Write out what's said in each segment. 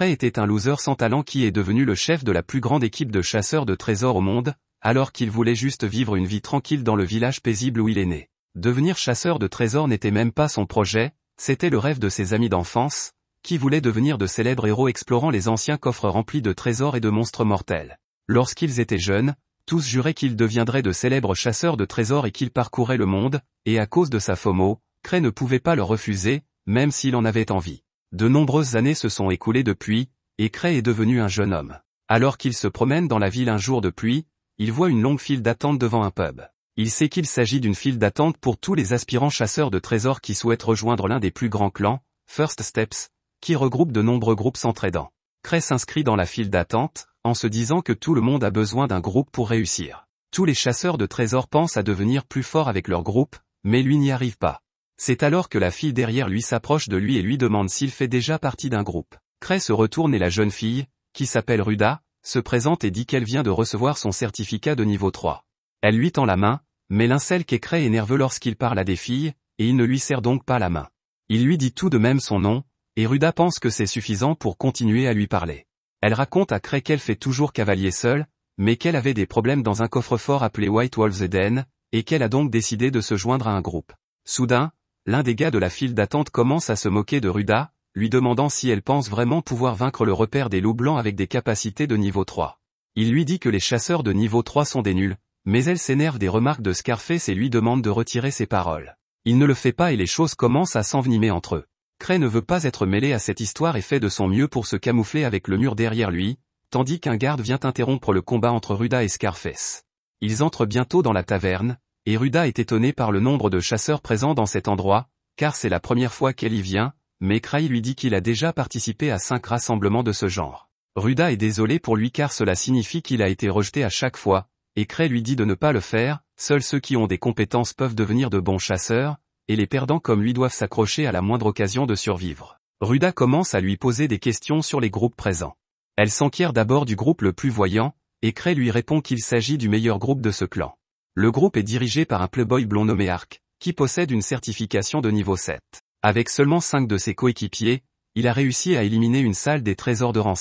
Cray était un loser sans talent qui est devenu le chef de la plus grande équipe de chasseurs de trésors au monde, alors qu'il voulait juste vivre une vie tranquille dans le village paisible où il est né. Devenir chasseur de trésors n'était même pas son projet, c'était le rêve de ses amis d'enfance, qui voulaient devenir de célèbres héros explorant les anciens coffres remplis de trésors et de monstres mortels. Lorsqu'ils étaient jeunes, tous juraient qu'ils deviendraient de célèbres chasseurs de trésors et qu'ils parcouraient le monde, et à cause de sa FOMO, Cray ne pouvait pas le refuser, même s'il en avait envie. De nombreuses années se sont écoulées depuis, et Cray est devenu un jeune homme. Alors qu'il se promène dans la ville un jour de pluie, il voit une longue file d'attente devant un pub. Il sait qu'il s'agit d'une file d'attente pour tous les aspirants chasseurs de trésors qui souhaitent rejoindre l'un des plus grands clans, First Steps, qui regroupe de nombreux groupes s'entraidant. Cray s'inscrit dans la file d'attente, en se disant que tout le monde a besoin d'un groupe pour réussir. Tous les chasseurs de trésors pensent à devenir plus forts avec leur groupe, mais lui n'y arrive pas. C'est alors que la fille derrière lui s'approche de lui et lui demande s'il fait déjà partie d'un groupe. Cray se retourne et la jeune fille, qui s'appelle Ruda, se présente et dit qu'elle vient de recevoir son certificat de niveau 3. Elle lui tend la main, mais l'incel qu'est Cray est nerveux lorsqu'il parle à des filles, et il ne lui serre donc pas la main. Il lui dit tout de même son nom, et Ruda pense que c'est suffisant pour continuer à lui parler. Elle raconte à Cray qu'elle fait toujours cavalier seule, mais qu'elle avait des problèmes dans un coffre-fort appelé White Wolves Eden, et qu'elle a donc décidé de se joindre à un groupe. Soudain, l'un des gars de la file d'attente commence à se moquer de Ruda, lui demandant si elle pense vraiment pouvoir vaincre le repère des loups blancs avec des capacités de niveau 3. Il lui dit que les chasseurs de niveau 3 sont des nuls, mais elle s'énerve des remarques de Scarface et lui demande de retirer ses paroles. Il ne le fait pas et les choses commencent à s'envenimer entre eux. Cray ne veut pas être mêlé à cette histoire et fait de son mieux pour se camoufler avec le mur derrière lui, tandis qu'un garde vient interrompre le combat entre Ruda et Scarface. Ils entrent bientôt dans la taverne, et Ruda est étonnée par le nombre de chasseurs présents dans cet endroit, car c'est la première fois qu'elle y vient, mais Cray lui dit qu'il a déjà participé à cinq rassemblements de ce genre. Ruda est désolé pour lui car cela signifie qu'il a été rejeté à chaque fois, et Cray lui dit de ne pas le faire, seuls ceux qui ont des compétences peuvent devenir de bons chasseurs, et les perdants comme lui doivent s'accrocher à la moindre occasion de survivre. Ruda commence à lui poser des questions sur les groupes présents. Elle s'enquiert d'abord du groupe le plus voyant, et Cray lui répond qu'il s'agit du meilleur groupe de ce clan. Le groupe est dirigé par un playboy blond nommé Arc, qui possède une certification de niveau 7. Avec seulement 5 de ses coéquipiers, il a réussi à éliminer une salle des trésors de rang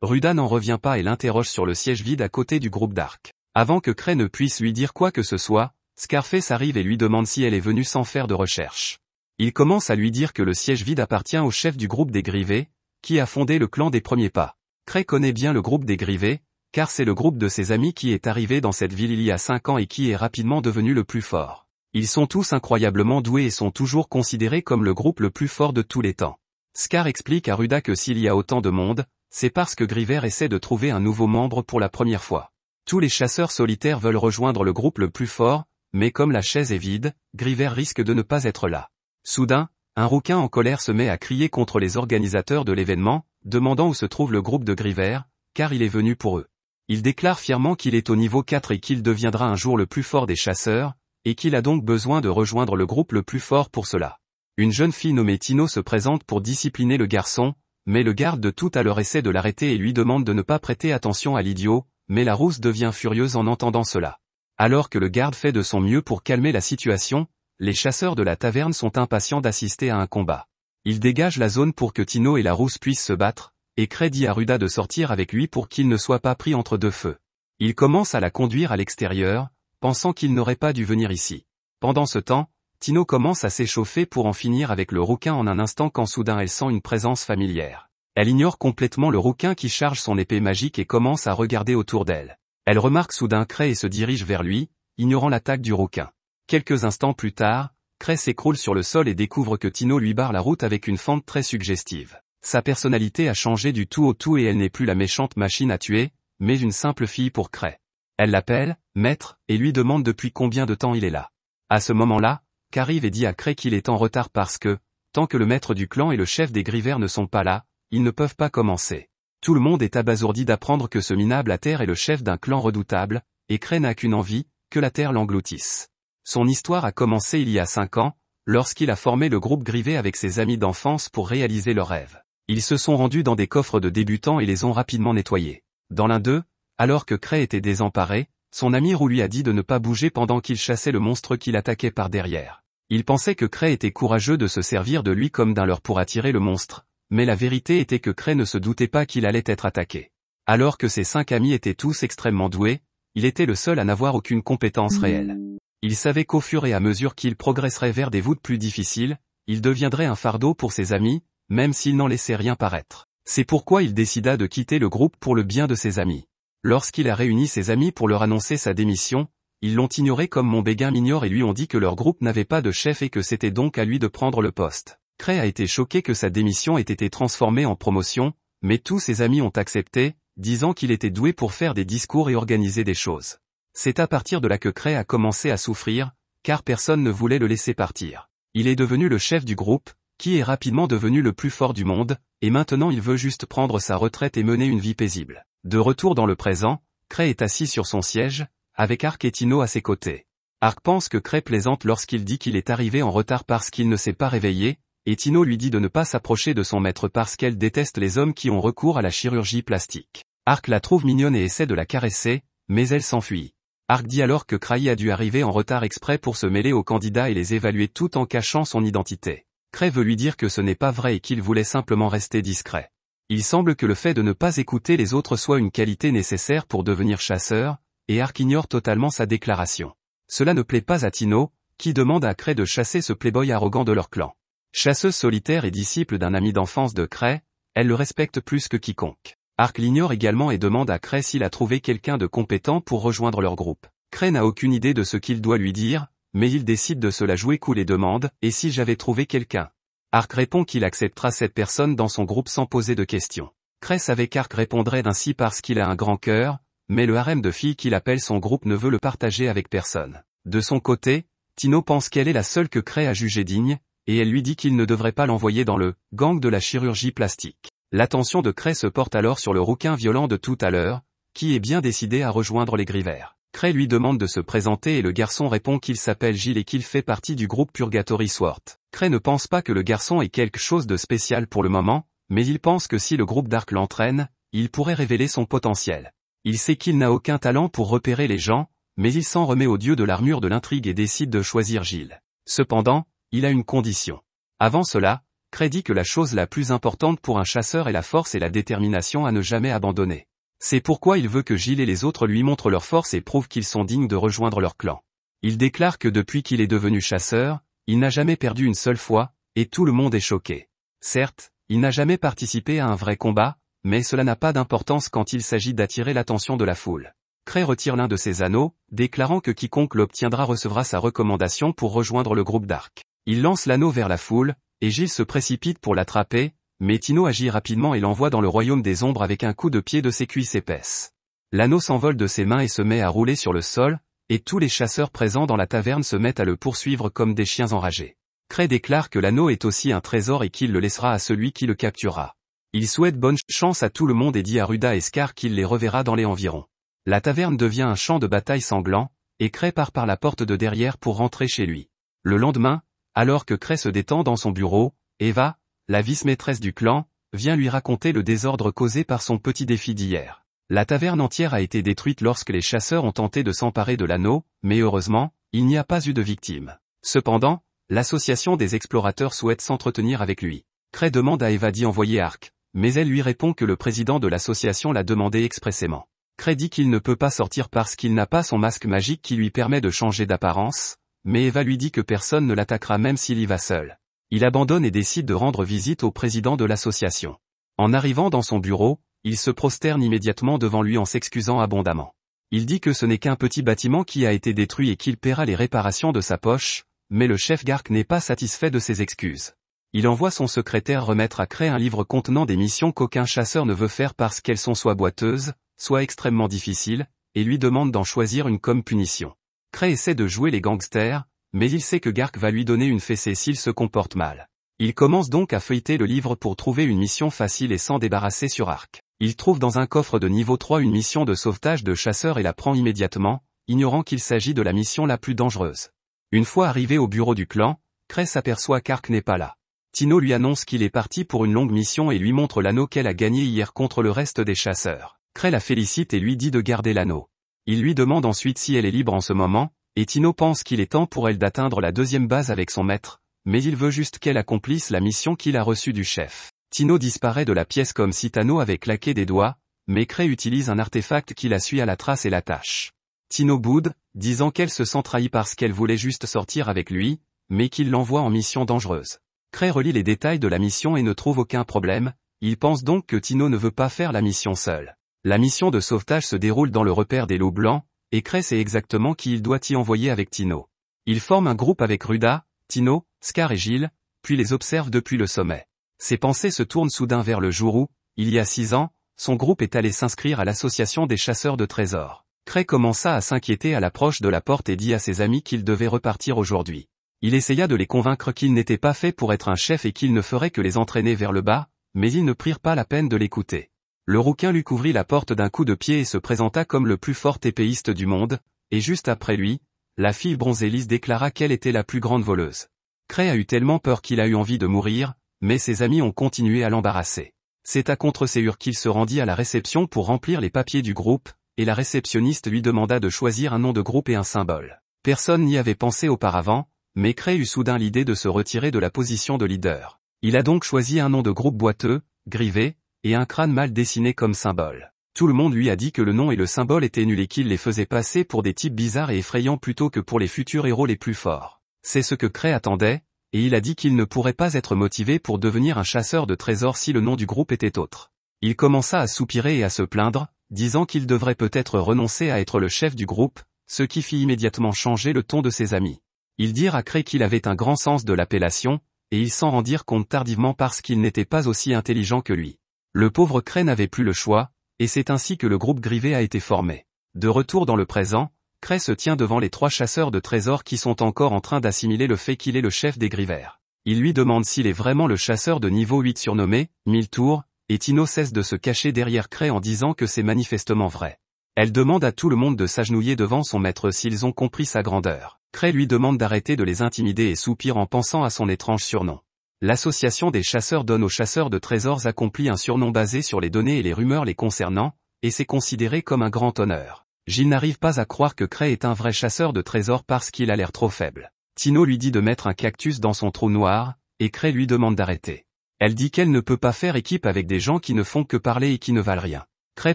Ruda n'en revient pas et l'interroge sur le siège vide à côté du groupe d'Arc. Avant que Cray ne puisse lui dire quoi que ce soit, Scarface arrive et lui demande si elle est venue sans faire de recherche. Il commence à lui dire que le siège vide appartient au chef du groupe des Grivés, qui a fondé le clan des premiers pas. Cray connaît bien le groupe des Grivés, car c'est le groupe de ses amis qui est arrivé dans cette ville il y a 5 ans et qui est rapidement devenu le plus fort. Ils sont tous incroyablement doués et sont toujours considérés comme le groupe le plus fort de tous les temps. Scar explique à Ruda que s'il y a autant de monde, c'est parce que Griver essaie de trouver un nouveau membre pour la première fois. Tous les chasseurs solitaires veulent rejoindre le groupe le plus fort, mais comme la chaise est vide, Griver risque de ne pas être là. Soudain, un rouquin en colère se met à crier contre les organisateurs de l'événement, demandant où se trouve le groupe de Griver, car il est venu pour eux. Il déclare fièrement qu'il est au niveau 4 et qu'il deviendra un jour le plus fort des chasseurs, et qu'il a donc besoin de rejoindre le groupe le plus fort pour cela. Une jeune fille nommée Tino se présente pour discipliner le garçon, mais le garde de tout à l'heure essaie de l'arrêter et lui demande de ne pas prêter attention à l'idiot, mais la rousse devient furieuse en entendant cela. Alors que le garde fait de son mieux pour calmer la situation, les chasseurs de la taverne sont impatients d'assister à un combat. Ils dégagent la zone pour que Tino et la rousse puissent se battre, et Cray dit à Ruda de sortir avec lui pour qu'il ne soit pas pris entre deux feux. Il commence à la conduire à l'extérieur, pensant qu'il n'aurait pas dû venir ici. Pendant ce temps, Tino commence à s'échauffer pour en finir avec le rouquin en un instant quand soudain elle sent une présence familière. Elle ignore complètement le rouquin qui charge son épée magique et commence à regarder autour d'elle. Elle remarque soudain Cray et se dirige vers lui, ignorant l'attaque du rouquin. Quelques instants plus tard, Cray s'écroule sur le sol et découvre que Tino lui barre la route avec une fente très suggestive. Sa personnalité a changé du tout au tout et elle n'est plus la méchante machine à tuer, mais une simple fille pour Cray. Elle l'appelle, maître, et lui demande depuis combien de temps il est là. À ce moment-là, arrive et dit à Cray qu'il est en retard parce que, tant que le maître du clan et le chef des Grivers ne sont pas là, ils ne peuvent pas commencer. Tout le monde est abasourdi d'apprendre que ce minable à terre est le chef d'un clan redoutable, et Cray n'a qu'une envie, que la terre l'engloutisse. Son histoire a commencé il y a cinq ans, lorsqu'il a formé le groupe grivé avec ses amis d'enfance pour réaliser leur rêve. Ils se sont rendus dans des coffres de débutants et les ont rapidement nettoyés. Dans l'un d'eux, alors que Cray était désemparé, son ami Rou lui a dit de ne pas bouger pendant qu'il chassait le monstre qu'il attaquait par derrière. Il pensait que Cray était courageux de se servir de lui comme d'un leurre pour attirer le monstre, mais la vérité était que Cray ne se doutait pas qu'il allait être attaqué. Alors que ses cinq amis étaient tous extrêmement doués, il était le seul à n'avoir aucune compétence réelle. Il savait qu'au fur et à mesure qu'il progresserait vers des voûtes plus difficiles, il deviendrait un fardeau pour ses amis, même s'il n'en laissait rien paraître. C'est pourquoi il décida de quitter le groupe pour le bien de ses amis. Lorsqu'il a réuni ses amis pour leur annoncer sa démission, ils l'ont ignoré comme mon béguin m'ignore et lui ont dit que leur groupe n'avait pas de chef et que c'était donc à lui de prendre le poste. Cray a été choqué que sa démission ait été transformée en promotion, mais tous ses amis ont accepté, disant qu'il était doué pour faire des discours et organiser des choses. C'est à partir de là que Cray a commencé à souffrir, car personne ne voulait le laisser partir. Il est devenu le chef du groupe, qui est rapidement devenu le plus fort du monde, et maintenant il veut juste prendre sa retraite et mener une vie paisible. De retour dans le présent, Cray est assis sur son siège, avec Arc et Tino à ses côtés. Arc pense que Cray plaisante lorsqu'il dit qu'il est arrivé en retard parce qu'il ne s'est pas réveillé, et Tino lui dit de ne pas s'approcher de son maître parce qu'elle déteste les hommes qui ont recours à la chirurgie plastique. Arc la trouve mignonne et essaie de la caresser, mais elle s'enfuit. Arc dit alors que Cray a dû arriver en retard exprès pour se mêler aux candidats et les évaluer tout en cachant son identité discret veut lui dire que ce n'est pas vrai et qu'il voulait simplement rester discret. Il semble que le fait de ne pas écouter les autres soit une qualité nécessaire pour devenir chasseur, et Ark ignore totalement sa déclaration. Cela ne plaît pas à Tino, qui demande à Cray de chasser ce playboy arrogant de leur clan. Chasseuse solitaire et disciple d'un ami d'enfance de Cray, elle le respecte plus que quiconque. Ark l'ignore également et demande à Cray s'il a trouvé quelqu'un de compétent pour rejoindre leur groupe. Cray n'a aucune idée de ce qu'il doit lui dire, mais il décide de se la jouer cool et demande « Et si j'avais trouvé quelqu'un ?» Arc répond qu'il acceptera cette personne dans son groupe sans poser de questions. Cress avec Arc répondrait ainsi parce qu'il a un grand cœur, mais le harem de filles qu'il appelle son groupe ne veut le partager avec personne. De son côté, Tino pense qu'elle est la seule que Cray a jugée digne, et elle lui dit qu'il ne devrait pas l'envoyer dans le « gang de la chirurgie plastique ». L'attention de Cray se porte alors sur le rouquin violent de tout à l'heure, qui est bien décidé à rejoindre les Grivers. Cray lui demande de se présenter et le garçon répond qu'il s'appelle Gilles et qu'il fait partie du groupe Purgatory Sword. Cray ne pense pas que le garçon ait quelque chose de spécial pour le moment, mais il pense que si le groupe Dark l'entraîne, il pourrait révéler son potentiel. Il sait qu'il n'a aucun talent pour repérer les gens, mais il s'en remet au dieu de l'armure de l'intrigue et décide de choisir Gilles. Cependant, il a une condition. Avant cela, Cray dit que la chose la plus importante pour un chasseur est la force et la détermination à ne jamais abandonner. C'est pourquoi il veut que Gilles et les autres lui montrent leur force et prouvent qu'ils sont dignes de rejoindre leur clan. Il déclare que depuis qu'il est devenu chasseur, il n'a jamais perdu une seule fois, et tout le monde est choqué. Certes, il n'a jamais participé à un vrai combat, mais cela n'a pas d'importance quand il s'agit d'attirer l'attention de la foule. Cray retire l'un de ses anneaux, déclarant que quiconque l'obtiendra recevra sa recommandation pour rejoindre le groupe d'Arc. Il lance l'anneau vers la foule, et Gilles se précipite pour l'attraper, mais Tino agit rapidement et l'envoie dans le royaume des ombres avec un coup de pied de ses cuisses épaisses. L'anneau s'envole de ses mains et se met à rouler sur le sol, et tous les chasseurs présents dans la taverne se mettent à le poursuivre comme des chiens enragés. Cray déclare que l'anneau est aussi un trésor et qu'il le laissera à celui qui le capturera. Il souhaite bonne chance à tout le monde et dit à Ruda et Scar qu'il les reverra dans les environs. La taverne devient un champ de bataille sanglant, et Cray part par la porte de derrière pour rentrer chez lui. Le lendemain, alors que Cray se détend dans son bureau, Eva, la vice-maîtresse du clan, vient lui raconter le désordre causé par son petit défi d'hier. La taverne entière a été détruite lorsque les chasseurs ont tenté de s'emparer de l'anneau, mais heureusement, il n'y a pas eu de victime. Cependant, l'association des explorateurs souhaite s'entretenir avec lui. Cray demande à Eva d'y envoyer Arc, mais elle lui répond que le président de l'association l'a demandé expressément. Cray dit qu'il ne peut pas sortir parce qu'il n'a pas son masque magique qui lui permet de changer d'apparence, mais Eva lui dit que personne ne l'attaquera même s'il y va seul il abandonne et décide de rendre visite au président de l'association. En arrivant dans son bureau, il se prosterne immédiatement devant lui en s'excusant abondamment. Il dit que ce n'est qu'un petit bâtiment qui a été détruit et qu'il paiera les réparations de sa poche, mais le chef Gark n'est pas satisfait de ses excuses. Il envoie son secrétaire remettre à Cray un livre contenant des missions qu'aucun chasseur ne veut faire parce qu'elles sont soit boiteuses, soit extrêmement difficiles, et lui demande d'en choisir une comme punition. Cray essaie de jouer les gangsters, mais il sait que Gark va lui donner une fessée s'il se comporte mal. Il commence donc à feuilleter le livre pour trouver une mission facile et s'en débarrasser sur Arc. Il trouve dans un coffre de niveau 3 une mission de sauvetage de chasseurs et la prend immédiatement, ignorant qu'il s'agit de la mission la plus dangereuse. Une fois arrivé au bureau du clan, Kray s'aperçoit qu'Ark n'est pas là. Tino lui annonce qu'il est parti pour une longue mission et lui montre l'anneau qu'elle a gagné hier contre le reste des chasseurs. Kray la félicite et lui dit de garder l'anneau. Il lui demande ensuite si elle est libre en ce moment, et Tino pense qu'il est temps pour elle d'atteindre la deuxième base avec son maître, mais il veut juste qu'elle accomplisse la mission qu'il a reçue du chef. Tino disparaît de la pièce comme si Tano avait claqué des doigts, mais Cray utilise un artefact qui la suit à la trace et l'attache. Tino boude, disant qu'elle se sent trahie parce qu'elle voulait juste sortir avec lui, mais qu'il l'envoie en mission dangereuse. Cray relie les détails de la mission et ne trouve aucun problème, il pense donc que Tino ne veut pas faire la mission seule. La mission de sauvetage se déroule dans le repère des lots blancs, et Cray sait exactement qui il doit y envoyer avec Tino. Il forme un groupe avec Ruda, Tino, Scar et Gilles, puis les observe depuis le sommet. Ses pensées se tournent soudain vers le jour où, il y a six ans, son groupe est allé s'inscrire à l'association des chasseurs de trésors. Cray commença à s'inquiéter à l'approche de la porte et dit à ses amis qu'il devait repartir aujourd'hui. Il essaya de les convaincre qu'il n'était pas fait pour être un chef et qu'il ne ferait que les entraîner vers le bas, mais ils ne prirent pas la peine de l'écouter. Le rouquin lui couvrit la porte d'un coup de pied et se présenta comme le plus fort épéiste du monde, et juste après lui, la fille bronzélise déclara qu'elle était la plus grande voleuse. Cray a eu tellement peur qu'il a eu envie de mourir, mais ses amis ont continué à l'embarrasser. C'est à contre qu'il se rendit à la réception pour remplir les papiers du groupe, et la réceptionniste lui demanda de choisir un nom de groupe et un symbole. Personne n'y avait pensé auparavant, mais Cray eut soudain l'idée de se retirer de la position de leader. Il a donc choisi un nom de groupe boiteux, grivé, et un crâne mal dessiné comme symbole. Tout le monde lui a dit que le nom et le symbole étaient nuls et qu'il les faisait passer pour des types bizarres et effrayants plutôt que pour les futurs héros les plus forts. C'est ce que Cray attendait, et il a dit qu'il ne pourrait pas être motivé pour devenir un chasseur de trésors si le nom du groupe était autre. Il commença à soupirer et à se plaindre, disant qu'il devrait peut-être renoncer à être le chef du groupe, ce qui fit immédiatement changer le ton de ses amis. Ils dirent à Cray qu'il avait un grand sens de l'appellation, et ils s'en rendirent compte tardivement parce qu'il n'était pas aussi intelligent que lui. Le pauvre Cray n'avait plus le choix, et c'est ainsi que le groupe Grivet a été formé. De retour dans le présent, Cray se tient devant les trois chasseurs de trésors qui sont encore en train d'assimiler le fait qu'il est le chef des Grivers. Il lui demande s'il est vraiment le chasseur de niveau 8 surnommé, Mille Tours, et Tino cesse de se cacher derrière Cray en disant que c'est manifestement vrai. Elle demande à tout le monde de s'agenouiller devant son maître s'ils ont compris sa grandeur. Cray lui demande d'arrêter de les intimider et soupire en pensant à son étrange surnom l'association des chasseurs donne aux chasseurs de trésors accomplis un surnom basé sur les données et les rumeurs les concernant, et c'est considéré comme un grand honneur. Gilles n'arrive pas à croire que Cray est un vrai chasseur de trésors parce qu'il a l'air trop faible. Tino lui dit de mettre un cactus dans son trou noir, et Cray lui demande d'arrêter. Elle dit qu'elle ne peut pas faire équipe avec des gens qui ne font que parler et qui ne valent rien. Cray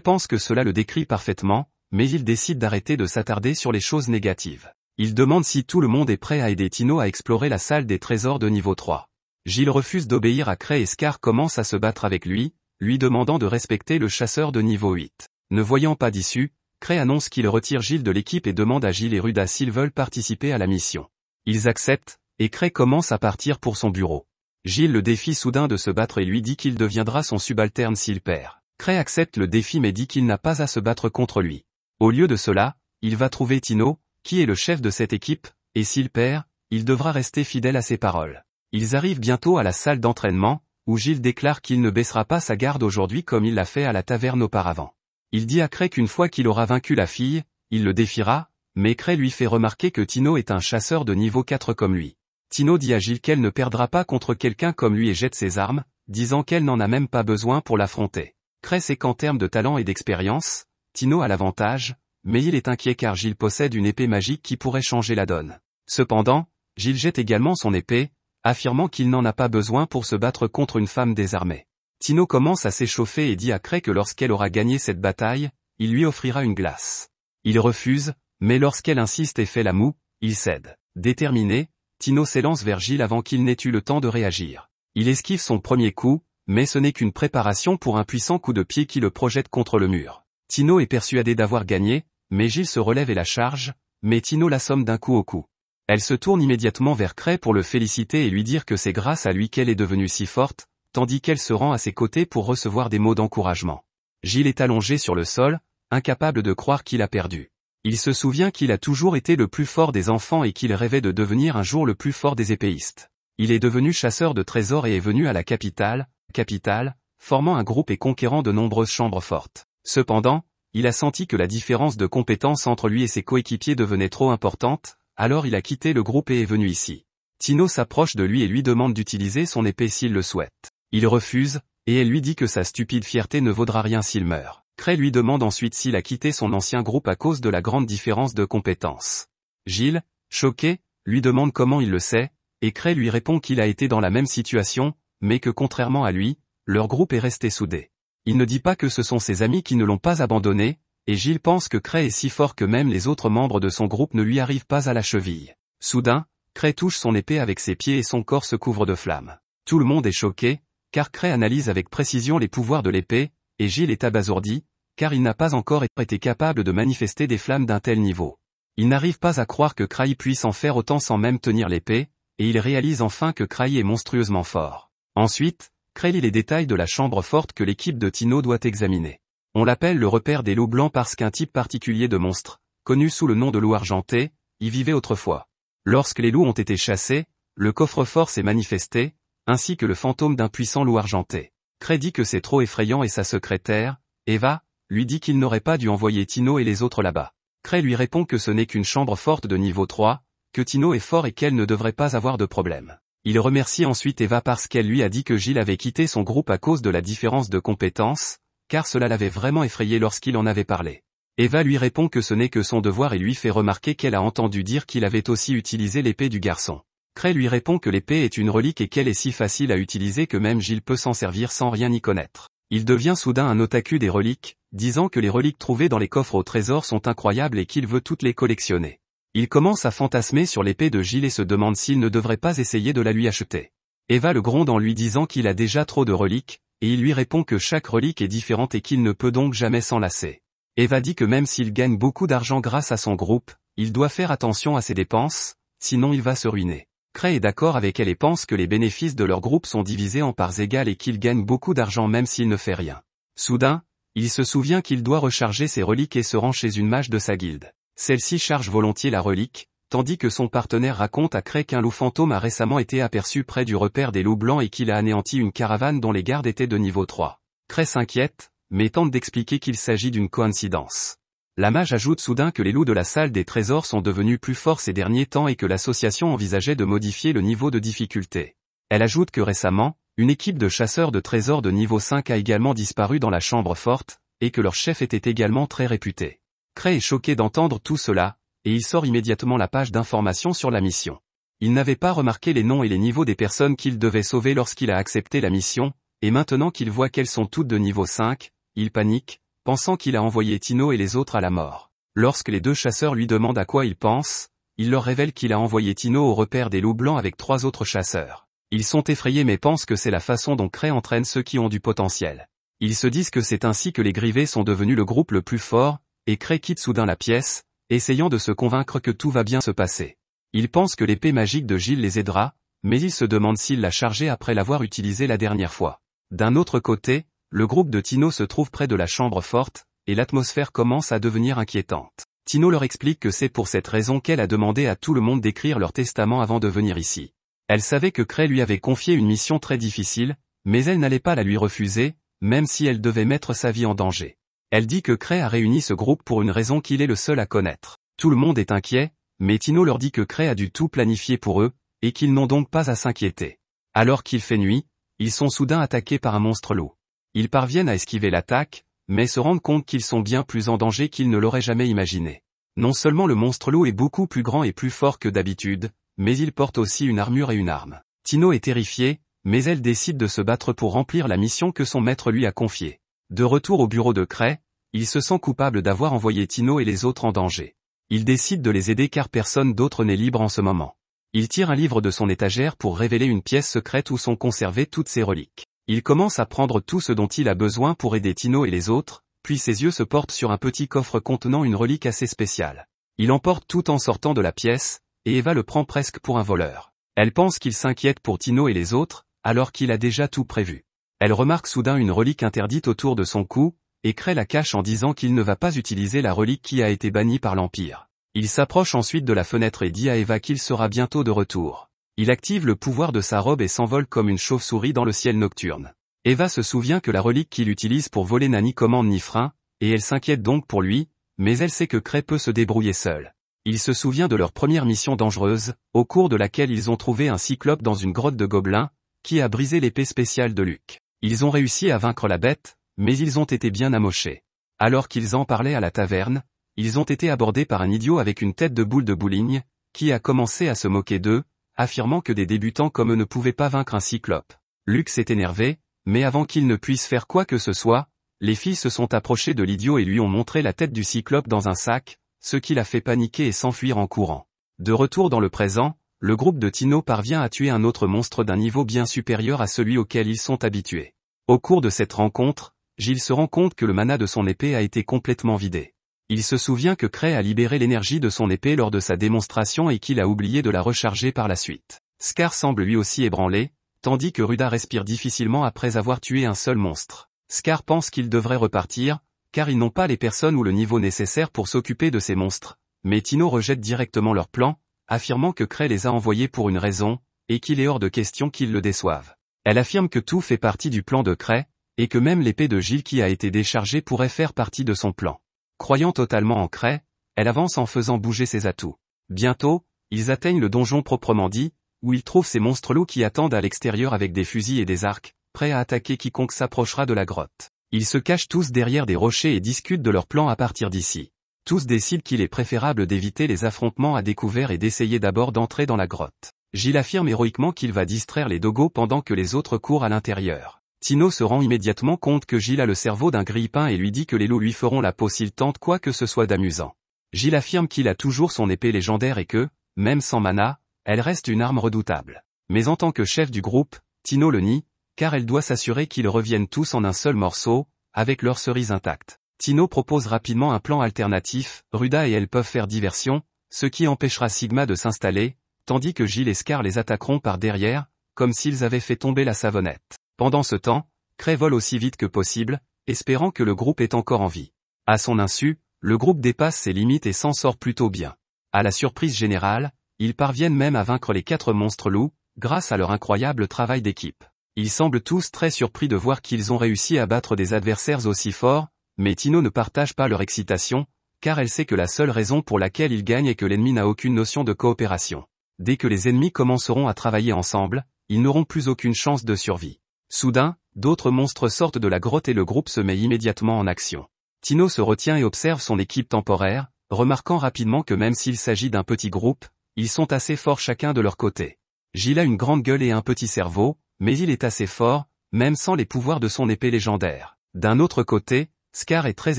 pense que cela le décrit parfaitement, mais il décide d'arrêter de s'attarder sur les choses négatives. Il demande si tout le monde est prêt à aider Tino à explorer la salle des trésors de niveau 3. Gilles refuse d'obéir à Cray et Scar commence à se battre avec lui, lui demandant de respecter le chasseur de niveau 8. Ne voyant pas d'issue, Cray annonce qu'il retire Gilles de l'équipe et demande à Gilles et Ruda s'ils veulent participer à la mission. Ils acceptent, et Cray commence à partir pour son bureau. Gilles le défie soudain de se battre et lui dit qu'il deviendra son subalterne s'il perd. Cray accepte le défi mais dit qu'il n'a pas à se battre contre lui. Au lieu de cela, il va trouver Tino, qui est le chef de cette équipe, et s'il perd, il devra rester fidèle à ses paroles. Ils arrivent bientôt à la salle d'entraînement, où Gilles déclare qu'il ne baissera pas sa garde aujourd'hui comme il l'a fait à la taverne auparavant. Il dit à Cray qu'une fois qu'il aura vaincu la fille, il le défiera, mais Cray lui fait remarquer que Tino est un chasseur de niveau 4 comme lui. Tino dit à Gilles qu'elle ne perdra pas contre quelqu'un comme lui et jette ses armes, disant qu'elle n'en a même pas besoin pour l'affronter. Cray sait qu'en termes de talent et d'expérience, Tino a l'avantage, mais il est inquiet car Gilles possède une épée magique qui pourrait changer la donne. Cependant, Gilles jette également son épée, affirmant qu'il n'en a pas besoin pour se battre contre une femme désarmée. Tino commence à s'échauffer et dit à Cray que lorsqu'elle aura gagné cette bataille, il lui offrira une glace. Il refuse, mais lorsqu'elle insiste et fait la moue, il cède. Déterminé, Tino s'élance vers Gilles avant qu'il n'ait eu le temps de réagir. Il esquive son premier coup, mais ce n'est qu'une préparation pour un puissant coup de pied qui le projette contre le mur. Tino est persuadé d'avoir gagné, mais Gilles se relève et la charge, mais Tino l'assomme d'un coup au cou. Elle se tourne immédiatement vers Cray pour le féliciter et lui dire que c'est grâce à lui qu'elle est devenue si forte, tandis qu'elle se rend à ses côtés pour recevoir des mots d'encouragement. Gilles est allongé sur le sol, incapable de croire qu'il a perdu. Il se souvient qu'il a toujours été le plus fort des enfants et qu'il rêvait de devenir un jour le plus fort des épéistes. Il est devenu chasseur de trésors et est venu à la capitale, capitale, formant un groupe et conquérant de nombreuses chambres fortes. Cependant, il a senti que la différence de compétences entre lui et ses coéquipiers devenait trop importante, alors il a quitté le groupe et est venu ici. Tino s'approche de lui et lui demande d'utiliser son épée s'il le souhaite. Il refuse, et elle lui dit que sa stupide fierté ne vaudra rien s'il meurt. Cray lui demande ensuite s'il a quitté son ancien groupe à cause de la grande différence de compétences. Gilles, choqué, lui demande comment il le sait, et Cray lui répond qu'il a été dans la même situation, mais que contrairement à lui, leur groupe est resté soudé. Il ne dit pas que ce sont ses amis qui ne l'ont pas abandonné, et Gilles pense que Cray est si fort que même les autres membres de son groupe ne lui arrivent pas à la cheville. Soudain, Cray touche son épée avec ses pieds et son corps se couvre de flammes. Tout le monde est choqué, car Cray analyse avec précision les pouvoirs de l'épée, et Gilles est abasourdi, car il n'a pas encore été capable de manifester des flammes d'un tel niveau. Il n'arrive pas à croire que Cray puisse en faire autant sans même tenir l'épée, et il réalise enfin que Cray est monstrueusement fort. Ensuite, Cray lit les détails de la chambre forte que l'équipe de Tino doit examiner. On l'appelle le repère des loups blancs parce qu'un type particulier de monstre, connu sous le nom de loup argenté, y vivait autrefois. Lorsque les loups ont été chassés, le coffre-fort s'est manifesté, ainsi que le fantôme d'un puissant loup argenté. Cray dit que c'est trop effrayant et sa secrétaire, Eva, lui dit qu'il n'aurait pas dû envoyer Tino et les autres là-bas. Cray lui répond que ce n'est qu'une chambre forte de niveau 3, que Tino est fort et qu'elle ne devrait pas avoir de problème. Il remercie ensuite Eva parce qu'elle lui a dit que Gilles avait quitté son groupe à cause de la différence de compétences, car cela l'avait vraiment effrayé lorsqu'il en avait parlé. Eva lui répond que ce n'est que son devoir et lui fait remarquer qu'elle a entendu dire qu'il avait aussi utilisé l'épée du garçon. Cray lui répond que l'épée est une relique et qu'elle est si facile à utiliser que même Gilles peut s'en servir sans rien y connaître. Il devient soudain un otaku des reliques, disant que les reliques trouvées dans les coffres au trésor sont incroyables et qu'il veut toutes les collectionner. Il commence à fantasmer sur l'épée de Gilles et se demande s'il ne devrait pas essayer de la lui acheter. Eva le gronde en lui disant qu'il a déjà trop de reliques, et il lui répond que chaque relique est différente et qu'il ne peut donc jamais s'enlacer. Eva dit que même s'il gagne beaucoup d'argent grâce à son groupe, il doit faire attention à ses dépenses, sinon il va se ruiner. Cray est d'accord avec elle et pense que les bénéfices de leur groupe sont divisés en parts égales et qu'il gagne beaucoup d'argent même s'il ne fait rien. Soudain, il se souvient qu'il doit recharger ses reliques et se rend chez une mage de sa guilde. Celle-ci charge volontiers la relique, tandis que son partenaire raconte à Cray qu'un loup fantôme a récemment été aperçu près du repère des loups blancs et qu'il a anéanti une caravane dont les gardes étaient de niveau 3. Cray s'inquiète, mais tente d'expliquer qu'il s'agit d'une coïncidence. La mage ajoute soudain que les loups de la salle des trésors sont devenus plus forts ces derniers temps et que l'association envisageait de modifier le niveau de difficulté. Elle ajoute que récemment, une équipe de chasseurs de trésors de niveau 5 a également disparu dans la chambre forte, et que leur chef était également très réputé. Cray est choqué d'entendre tout cela, et il sort immédiatement la page d'information sur la mission. Il n'avait pas remarqué les noms et les niveaux des personnes qu'il devait sauver lorsqu'il a accepté la mission, et maintenant qu'il voit qu'elles sont toutes de niveau 5, il panique, pensant qu'il a envoyé Tino et les autres à la mort. Lorsque les deux chasseurs lui demandent à quoi il pense, il leur révèle qu'il a envoyé Tino au repère des loups blancs avec trois autres chasseurs. Ils sont effrayés mais pensent que c'est la façon dont Cray entraîne ceux qui ont du potentiel. Ils se disent que c'est ainsi que les grivés sont devenus le groupe le plus fort, et Cray quitte soudain la pièce, essayant de se convaincre que tout va bien se passer. Ils pensent que l'épée magique de Gilles les aidera, mais il se demande s'il l'a chargée après l'avoir utilisée la dernière fois. D'un autre côté, le groupe de Tino se trouve près de la chambre forte, et l'atmosphère commence à devenir inquiétante. Tino leur explique que c'est pour cette raison qu'elle a demandé à tout le monde d'écrire leur testament avant de venir ici. Elle savait que Cray lui avait confié une mission très difficile, mais elle n'allait pas la lui refuser, même si elle devait mettre sa vie en danger. Elle dit que Cray a réuni ce groupe pour une raison qu'il est le seul à connaître. Tout le monde est inquiet, mais Tino leur dit que Cray a du tout planifié pour eux, et qu'ils n'ont donc pas à s'inquiéter. Alors qu'il fait nuit, ils sont soudain attaqués par un monstre loup. Ils parviennent à esquiver l'attaque, mais se rendent compte qu'ils sont bien plus en danger qu'ils ne l'auraient jamais imaginé. Non seulement le monstre loup est beaucoup plus grand et plus fort que d'habitude, mais il porte aussi une armure et une arme. Tino est terrifié, mais elle décide de se battre pour remplir la mission que son maître lui a confiée. De retour au bureau de Cray, il se sent coupable d'avoir envoyé Tino et les autres en danger. Il décide de les aider car personne d'autre n'est libre en ce moment. Il tire un livre de son étagère pour révéler une pièce secrète où sont conservées toutes ses reliques. Il commence à prendre tout ce dont il a besoin pour aider Tino et les autres, puis ses yeux se portent sur un petit coffre contenant une relique assez spéciale. Il emporte tout en sortant de la pièce, et Eva le prend presque pour un voleur. Elle pense qu'il s'inquiète pour Tino et les autres, alors qu'il a déjà tout prévu elle remarque soudain une relique interdite autour de son cou, et crée la cache en disant qu'il ne va pas utiliser la relique qui a été bannie par l'Empire. Il s'approche ensuite de la fenêtre et dit à Eva qu'il sera bientôt de retour. Il active le pouvoir de sa robe et s'envole comme une chauve-souris dans le ciel nocturne. Eva se souvient que la relique qu'il utilise pour voler n'a ni commande ni frein, et elle s'inquiète donc pour lui, mais elle sait que Cray peut se débrouiller seul. Il se souvient de leur première mission dangereuse, au cours de laquelle ils ont trouvé un cyclope dans une grotte de gobelins, qui a brisé l'épée spéciale de Luc. Ils ont réussi à vaincre la bête, mais ils ont été bien amochés. Alors qu'ils en parlaient à la taverne, ils ont été abordés par un idiot avec une tête de boule de bouligne, qui a commencé à se moquer d'eux, affirmant que des débutants comme eux ne pouvaient pas vaincre un cyclope. Luc s'est énervé, mais avant qu'il ne puisse faire quoi que ce soit, les filles se sont approchées de l'idiot et lui ont montré la tête du cyclope dans un sac, ce qui l'a fait paniquer et s'enfuir en courant. De retour dans le présent, le groupe de Tino parvient à tuer un autre monstre d'un niveau bien supérieur à celui auquel ils sont habitués. Au cours de cette rencontre, Gilles se rend compte que le mana de son épée a été complètement vidé. Il se souvient que Cray a libéré l'énergie de son épée lors de sa démonstration et qu'il a oublié de la recharger par la suite. Scar semble lui aussi ébranlé, tandis que Ruda respire difficilement après avoir tué un seul monstre. Scar pense qu'il devrait repartir, car ils n'ont pas les personnes ou le niveau nécessaire pour s'occuper de ces monstres, mais Tino rejette directement leur plan, affirmant que Cray les a envoyés pour une raison, et qu'il est hors de question qu'ils le déçoivent. Elle affirme que tout fait partie du plan de Cray, et que même l'épée de Gilles qui a été déchargée pourrait faire partie de son plan. Croyant totalement en Cray, elle avance en faisant bouger ses atouts. Bientôt, ils atteignent le donjon proprement dit, où ils trouvent ces monstres loups qui attendent à l'extérieur avec des fusils et des arcs, prêts à attaquer quiconque s'approchera de la grotte. Ils se cachent tous derrière des rochers et discutent de leur plan à partir d'ici. Tous décident qu'il est préférable d'éviter les affrontements à découvert et d'essayer d'abord d'entrer dans la grotte. Gilles affirme héroïquement qu'il va distraire les dogos pendant que les autres courent à l'intérieur. Tino se rend immédiatement compte que Gilles a le cerveau d'un grippin et lui dit que les loups lui feront la peau s'il tente quoi que ce soit d'amusant. Gilles affirme qu'il a toujours son épée légendaire et que, même sans mana, elle reste une arme redoutable. Mais en tant que chef du groupe, Tino le nie, car elle doit s'assurer qu'ils reviennent tous en un seul morceau, avec leurs cerises intactes. Tino propose rapidement un plan alternatif, Ruda et elle peuvent faire diversion, ce qui empêchera Sigma de s'installer, tandis que Gilles et Scar les attaqueront par derrière, comme s'ils avaient fait tomber la savonnette. Pendant ce temps, Cray vole aussi vite que possible, espérant que le groupe est encore en vie. À son insu, le groupe dépasse ses limites et s'en sort plutôt bien. À la surprise générale, ils parviennent même à vaincre les quatre monstres loups, grâce à leur incroyable travail d'équipe. Ils semblent tous très surpris de voir qu'ils ont réussi à battre des adversaires aussi forts, mais Tino ne partage pas leur excitation, car elle sait que la seule raison pour laquelle il gagne est que l'ennemi n'a aucune notion de coopération. Dès que les ennemis commenceront à travailler ensemble, ils n'auront plus aucune chance de survie. Soudain, d'autres monstres sortent de la grotte et le groupe se met immédiatement en action. Tino se retient et observe son équipe temporaire, remarquant rapidement que même s'il s'agit d'un petit groupe, ils sont assez forts chacun de leur côté. Gilles a une grande gueule et un petit cerveau, mais il est assez fort, même sans les pouvoirs de son épée légendaire. D'un autre côté, Scar est très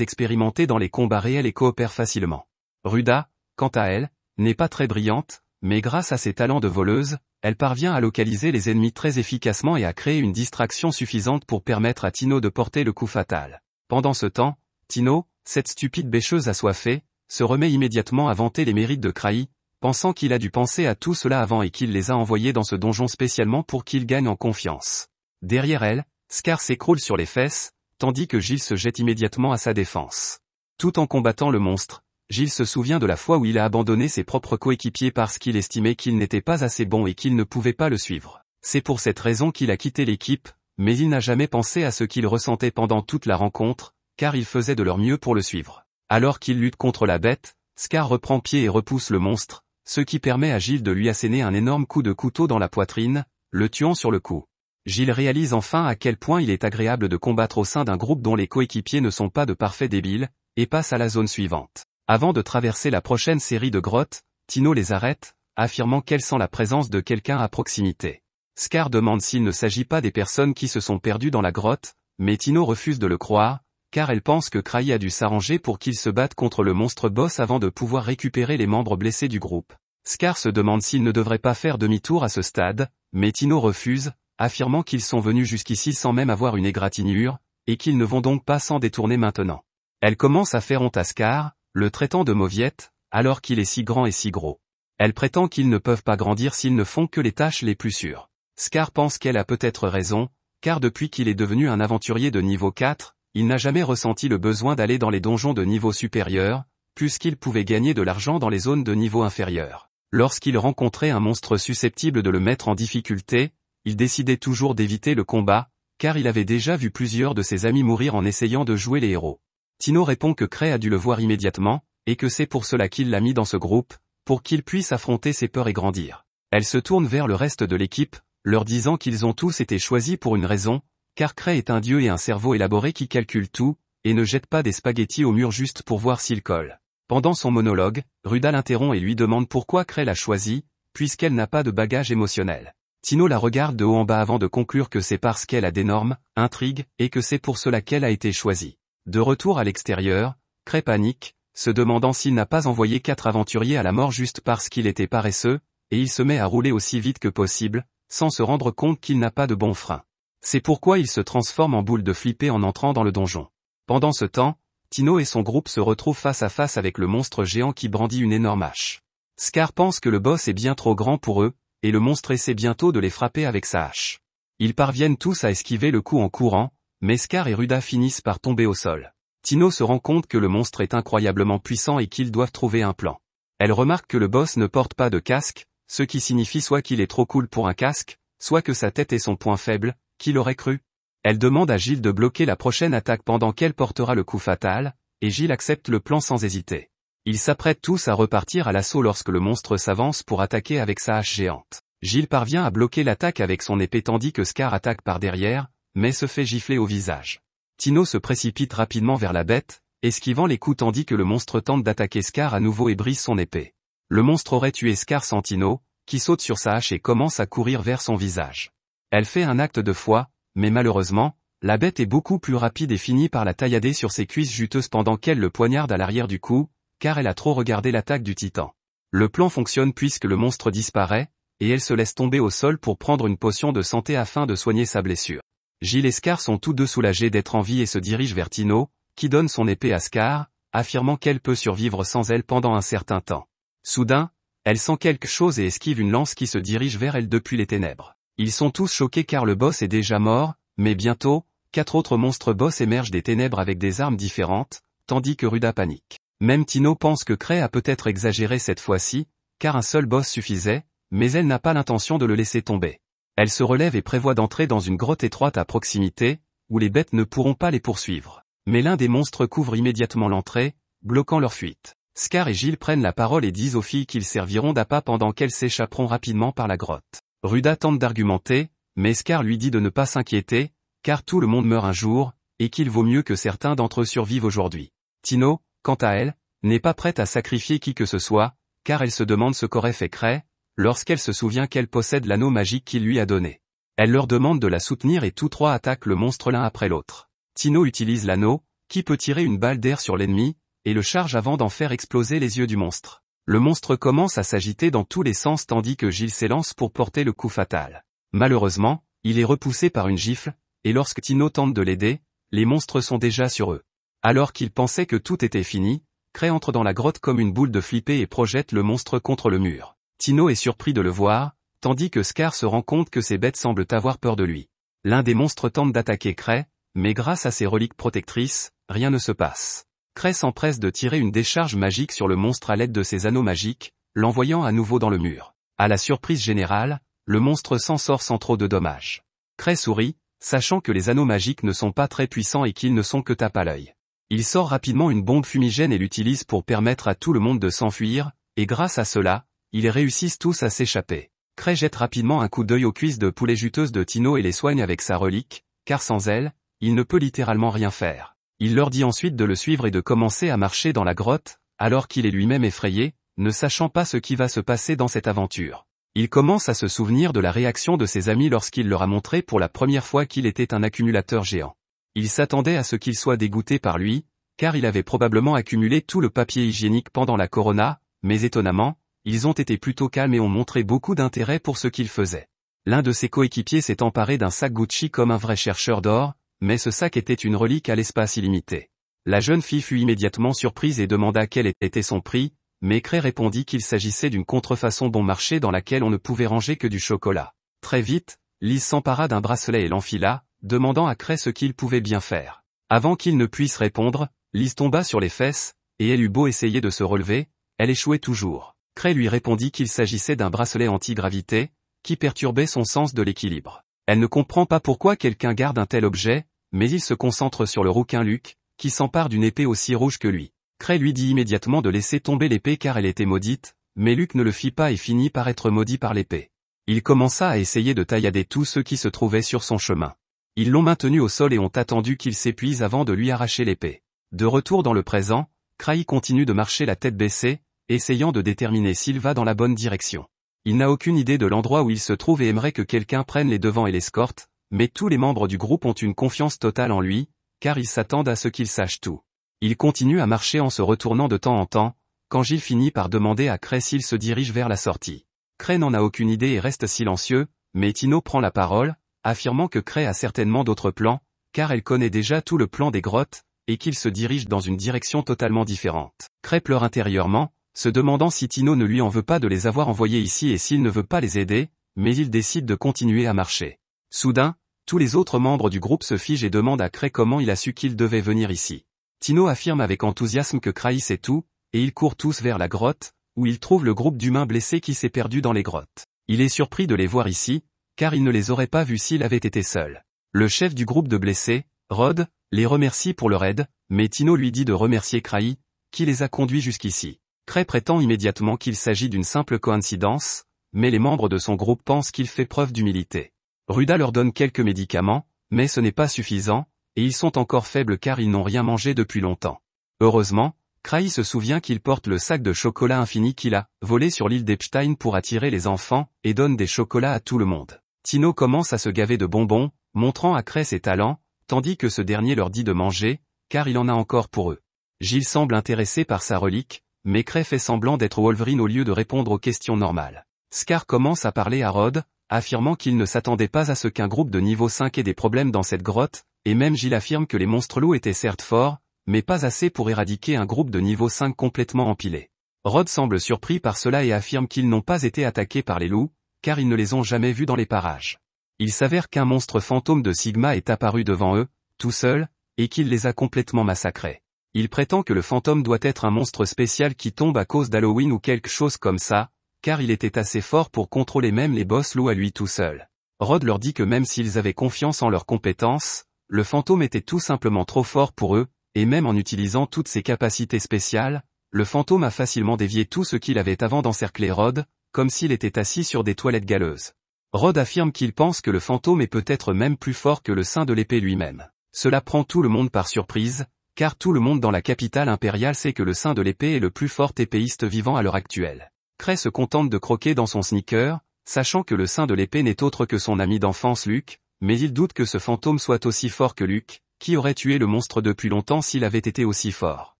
expérimenté dans les combats réels et coopère facilement. Ruda, quant à elle, n'est pas très brillante, mais grâce à ses talents de voleuse, elle parvient à localiser les ennemis très efficacement et à créer une distraction suffisante pour permettre à Tino de porter le coup fatal. Pendant ce temps, Tino, cette stupide bêcheuse assoiffée, se remet immédiatement à vanter les mérites de Craï, pensant qu'il a dû penser à tout cela avant et qu'il les a envoyés dans ce donjon spécialement pour qu'il gagne en confiance. Derrière elle, Scar s'écroule sur les fesses, tandis que Gilles se jette immédiatement à sa défense. Tout en combattant le monstre, Gilles se souvient de la fois où il a abandonné ses propres coéquipiers parce qu'il estimait qu'il n'était pas assez bon et qu'il ne pouvait pas le suivre. C'est pour cette raison qu'il a quitté l'équipe, mais il n'a jamais pensé à ce qu'il ressentait pendant toute la rencontre, car il faisait de leur mieux pour le suivre. Alors qu'il lutte contre la bête, Scar reprend pied et repousse le monstre, ce qui permet à Gilles de lui asséner un énorme coup de couteau dans la poitrine, le tuant sur le coup. Gilles réalise enfin à quel point il est agréable de combattre au sein d'un groupe dont les coéquipiers ne sont pas de parfaits débiles, et passe à la zone suivante. Avant de traverser la prochaine série de grottes, Tino les arrête, affirmant qu'elle sent la présence de quelqu'un à proximité. Scar demande s'il ne s'agit pas des personnes qui se sont perdues dans la grotte, mais Tino refuse de le croire, car elle pense que Cray a dû s'arranger pour qu'il se batte contre le monstre boss avant de pouvoir récupérer les membres blessés du groupe. Scar se demande s'il ne devrait pas faire demi-tour à ce stade, mais Tino refuse, affirmant qu'ils sont venus jusqu'ici sans même avoir une égratignure, et qu'ils ne vont donc pas s'en détourner maintenant. Elle commence à faire honte à Scar, le traitant de Mauviette, alors qu'il est si grand et si gros. Elle prétend qu'ils ne peuvent pas grandir s'ils ne font que les tâches les plus sûres. Scar pense qu'elle a peut-être raison, car depuis qu'il est devenu un aventurier de niveau 4, il n'a jamais ressenti le besoin d'aller dans les donjons de niveau supérieur, puisqu'il pouvait gagner de l'argent dans les zones de niveau inférieur. Lorsqu'il rencontrait un monstre susceptible de le mettre en difficulté, il décidait toujours d'éviter le combat, car il avait déjà vu plusieurs de ses amis mourir en essayant de jouer les héros. Tino répond que Cray a dû le voir immédiatement, et que c'est pour cela qu'il l'a mis dans ce groupe, pour qu'il puisse affronter ses peurs et grandir. Elle se tourne vers le reste de l'équipe, leur disant qu'ils ont tous été choisis pour une raison, car Cray est un dieu et un cerveau élaboré qui calcule tout, et ne jette pas des spaghettis au mur juste pour voir s'il colle. Pendant son monologue, Ruda l'interrompt et lui demande pourquoi Cray l'a choisi, puisqu'elle n'a pas de bagage émotionnel. Tino la regarde de haut en bas avant de conclure que c'est parce qu'elle a d'énormes intrigues et que c'est pour cela qu'elle a été choisie. De retour à l'extérieur, Cray panique, se demandant s'il n'a pas envoyé quatre aventuriers à la mort juste parce qu'il était paresseux, et il se met à rouler aussi vite que possible, sans se rendre compte qu'il n'a pas de bon frein. C'est pourquoi il se transforme en boule de flipper en entrant dans le donjon. Pendant ce temps, Tino et son groupe se retrouvent face à face avec le monstre géant qui brandit une énorme hache. Scar pense que le boss est bien trop grand pour eux, et le monstre essaie bientôt de les frapper avec sa hache. Ils parviennent tous à esquiver le coup en courant, mais Scar et Ruda finissent par tomber au sol. Tino se rend compte que le monstre est incroyablement puissant et qu'ils doivent trouver un plan. Elle remarque que le boss ne porte pas de casque, ce qui signifie soit qu'il est trop cool pour un casque, soit que sa tête est son point faible, qui l'aurait cru Elle demande à Gilles de bloquer la prochaine attaque pendant qu'elle portera le coup fatal, et Gilles accepte le plan sans hésiter. Ils s'apprêtent tous à repartir à l'assaut lorsque le monstre s'avance pour attaquer avec sa hache géante. Gilles parvient à bloquer l'attaque avec son épée tandis que Scar attaque par derrière, mais se fait gifler au visage. Tino se précipite rapidement vers la bête, esquivant les coups tandis que le monstre tente d'attaquer Scar à nouveau et brise son épée. Le monstre aurait tué Scar sans Tino, qui saute sur sa hache et commence à courir vers son visage. Elle fait un acte de foi, mais malheureusement, la bête est beaucoup plus rapide et finit par la taillader sur ses cuisses juteuses pendant qu'elle le poignarde à l'arrière du cou, car elle a trop regardé l'attaque du titan. Le plan fonctionne puisque le monstre disparaît, et elle se laisse tomber au sol pour prendre une potion de santé afin de soigner sa blessure. Gilles et Scar sont tous deux soulagés d'être en vie et se dirigent vers Tino, qui donne son épée à Scar, affirmant qu'elle peut survivre sans elle pendant un certain temps. Soudain, elle sent quelque chose et esquive une lance qui se dirige vers elle depuis les ténèbres. Ils sont tous choqués car le boss est déjà mort, mais bientôt, quatre autres monstres boss émergent des ténèbres avec des armes différentes, tandis que Ruda panique. Même Tino pense que Cray a peut-être exagéré cette fois-ci, car un seul boss suffisait, mais elle n'a pas l'intention de le laisser tomber. Elle se relève et prévoit d'entrer dans une grotte étroite à proximité, où les bêtes ne pourront pas les poursuivre. Mais l'un des monstres couvre immédiatement l'entrée, bloquant leur fuite. Scar et Gilles prennent la parole et disent aux filles qu'ils serviront d'appât pendant qu'elles s'échapperont rapidement par la grotte. Ruda tente d'argumenter, mais Scar lui dit de ne pas s'inquiéter, car tout le monde meurt un jour, et qu'il vaut mieux que certains d'entre eux survivent aujourd'hui. Tino, quant à elle, n'est pas prête à sacrifier qui que ce soit, car elle se demande ce qu'aurait fait Cray, lorsqu'elle se souvient qu'elle possède l'anneau magique qu'il lui a donné. Elle leur demande de la soutenir et tous trois attaquent le monstre l'un après l'autre. Tino utilise l'anneau, qui peut tirer une balle d'air sur l'ennemi, et le charge avant d'en faire exploser les yeux du monstre. Le monstre commence à s'agiter dans tous les sens tandis que Gilles s'élance pour porter le coup fatal. Malheureusement, il est repoussé par une gifle, et lorsque Tino tente de l'aider, les monstres sont déjà sur eux. Alors qu'il pensait que tout était fini, Cray entre dans la grotte comme une boule de flippée et projette le monstre contre le mur. Tino est surpris de le voir, tandis que Scar se rend compte que ces bêtes semblent avoir peur de lui. L'un des monstres tente d'attaquer Cray, mais grâce à ses reliques protectrices, rien ne se passe. Cray s'empresse de tirer une décharge magique sur le monstre à l'aide de ses anneaux magiques, l'envoyant à nouveau dans le mur. À la surprise générale, le monstre s'en sort sans trop de dommages. Cray sourit, sachant que les anneaux magiques ne sont pas très puissants et qu'ils ne sont que tape à l'œil. Il sort rapidement une bombe fumigène et l'utilise pour permettre à tout le monde de s'enfuir, et grâce à cela, ils réussissent tous à s'échapper. Cray jette rapidement un coup d'œil aux cuisses de poulet juteuse de Tino et les soigne avec sa relique, car sans elle, il ne peut littéralement rien faire. Il leur dit ensuite de le suivre et de commencer à marcher dans la grotte, alors qu'il est lui-même effrayé, ne sachant pas ce qui va se passer dans cette aventure. Il commence à se souvenir de la réaction de ses amis lorsqu'il leur a montré pour la première fois qu'il était un accumulateur géant. Il s'attendait à ce qu'il soit dégoûté par lui, car il avait probablement accumulé tout le papier hygiénique pendant la corona, mais étonnamment, ils ont été plutôt calmes et ont montré beaucoup d'intérêt pour ce qu'ils faisaient. L'un de ses coéquipiers s'est emparé d'un sac Gucci comme un vrai chercheur d'or, mais ce sac était une relique à l'espace illimité. La jeune fille fut immédiatement surprise et demanda quel était son prix, mais Cray répondit qu'il s'agissait d'une contrefaçon bon marché dans laquelle on ne pouvait ranger que du chocolat. Très vite, Lise s'empara d'un bracelet et l'enfila, demandant à Cray ce qu'il pouvait bien faire. Avant qu'il ne puisse répondre, Lise tomba sur les fesses, et elle eut beau essayer de se relever, elle échouait toujours. Cray lui répondit qu'il s'agissait d'un bracelet anti-gravité, qui perturbait son sens de l'équilibre. Elle ne comprend pas pourquoi quelqu'un garde un tel objet, mais il se concentre sur le rouquin Luc, qui s'empare d'une épée aussi rouge que lui. Cray lui dit immédiatement de laisser tomber l'épée car elle était maudite, mais Luc ne le fit pas et finit par être maudit par l'épée. Il commença à essayer de taillader tous ceux qui se trouvaient sur son chemin. Ils l'ont maintenu au sol et ont attendu qu'il s'épuise avant de lui arracher l'épée. De retour dans le présent, Kray continue de marcher la tête baissée, essayant de déterminer s'il va dans la bonne direction. Il n'a aucune idée de l'endroit où il se trouve et aimerait que quelqu'un prenne les devants et l'escorte, mais tous les membres du groupe ont une confiance totale en lui, car ils s'attendent à ce qu'il sache tout. Il continue à marcher en se retournant de temps en temps, quand Gilles finit par demander à Cray s'il se dirige vers la sortie. Cray n'en a aucune idée et reste silencieux, mais Tino prend la parole, affirmant que Cray a certainement d'autres plans, car elle connaît déjà tout le plan des grottes, et qu'il se dirige dans une direction totalement différente. Cray pleure intérieurement, se demandant si Tino ne lui en veut pas de les avoir envoyés ici et s'il ne veut pas les aider, mais il décide de continuer à marcher. Soudain, tous les autres membres du groupe se figent et demandent à Cray comment il a su qu'il devait venir ici. Tino affirme avec enthousiasme que Cray sait tout, et ils courent tous vers la grotte, où ils trouvent le groupe d'humains blessés qui s'est perdu dans les grottes. Il est surpris de les voir ici, car il ne les aurait pas vus s'il avait été seul. Le chef du groupe de blessés, Rod, les remercie pour leur aide, mais Tino lui dit de remercier Krai, qui les a conduits jusqu'ici. Cray prétend immédiatement qu'il s'agit d'une simple coïncidence, mais les membres de son groupe pensent qu'il fait preuve d'humilité. Ruda leur donne quelques médicaments, mais ce n'est pas suffisant, et ils sont encore faibles car ils n'ont rien mangé depuis longtemps. Heureusement, Cray se souvient qu'il porte le sac de chocolat infini qu'il a volé sur l'île d'Epstein pour attirer les enfants et donne des chocolats à tout le monde. Tino commence à se gaver de bonbons, montrant à Cray ses talents, tandis que ce dernier leur dit de manger, car il en a encore pour eux. Gilles semble intéressé par sa relique, mais Cray fait semblant d'être Wolverine au lieu de répondre aux questions normales. Scar commence à parler à Rod, affirmant qu'il ne s'attendait pas à ce qu'un groupe de niveau 5 ait des problèmes dans cette grotte, et même Gilles affirme que les monstres loups étaient certes forts, mais pas assez pour éradiquer un groupe de niveau 5 complètement empilé. Rod semble surpris par cela et affirme qu'ils n'ont pas été attaqués par les loups, car ils ne les ont jamais vus dans les parages. Il s'avère qu'un monstre fantôme de Sigma est apparu devant eux, tout seul, et qu'il les a complètement massacrés. Il prétend que le fantôme doit être un monstre spécial qui tombe à cause d'Halloween ou quelque chose comme ça, car il était assez fort pour contrôler même les boss loups à lui tout seul. Rod leur dit que même s'ils avaient confiance en leurs compétences, le fantôme était tout simplement trop fort pour eux, et même en utilisant toutes ses capacités spéciales, le fantôme a facilement dévié tout ce qu'il avait avant d'encercler Rod, comme s'il était assis sur des toilettes galeuses. Rod affirme qu'il pense que le fantôme est peut-être même plus fort que le saint de l'épée lui-même. Cela prend tout le monde par surprise, car tout le monde dans la capitale impériale sait que le saint de l'épée est le plus fort épéiste vivant à l'heure actuelle. Cray se contente de croquer dans son sneaker, sachant que le saint de l'épée n'est autre que son ami d'enfance Luc, mais il doute que ce fantôme soit aussi fort que Luc, qui aurait tué le monstre depuis longtemps s'il avait été aussi fort.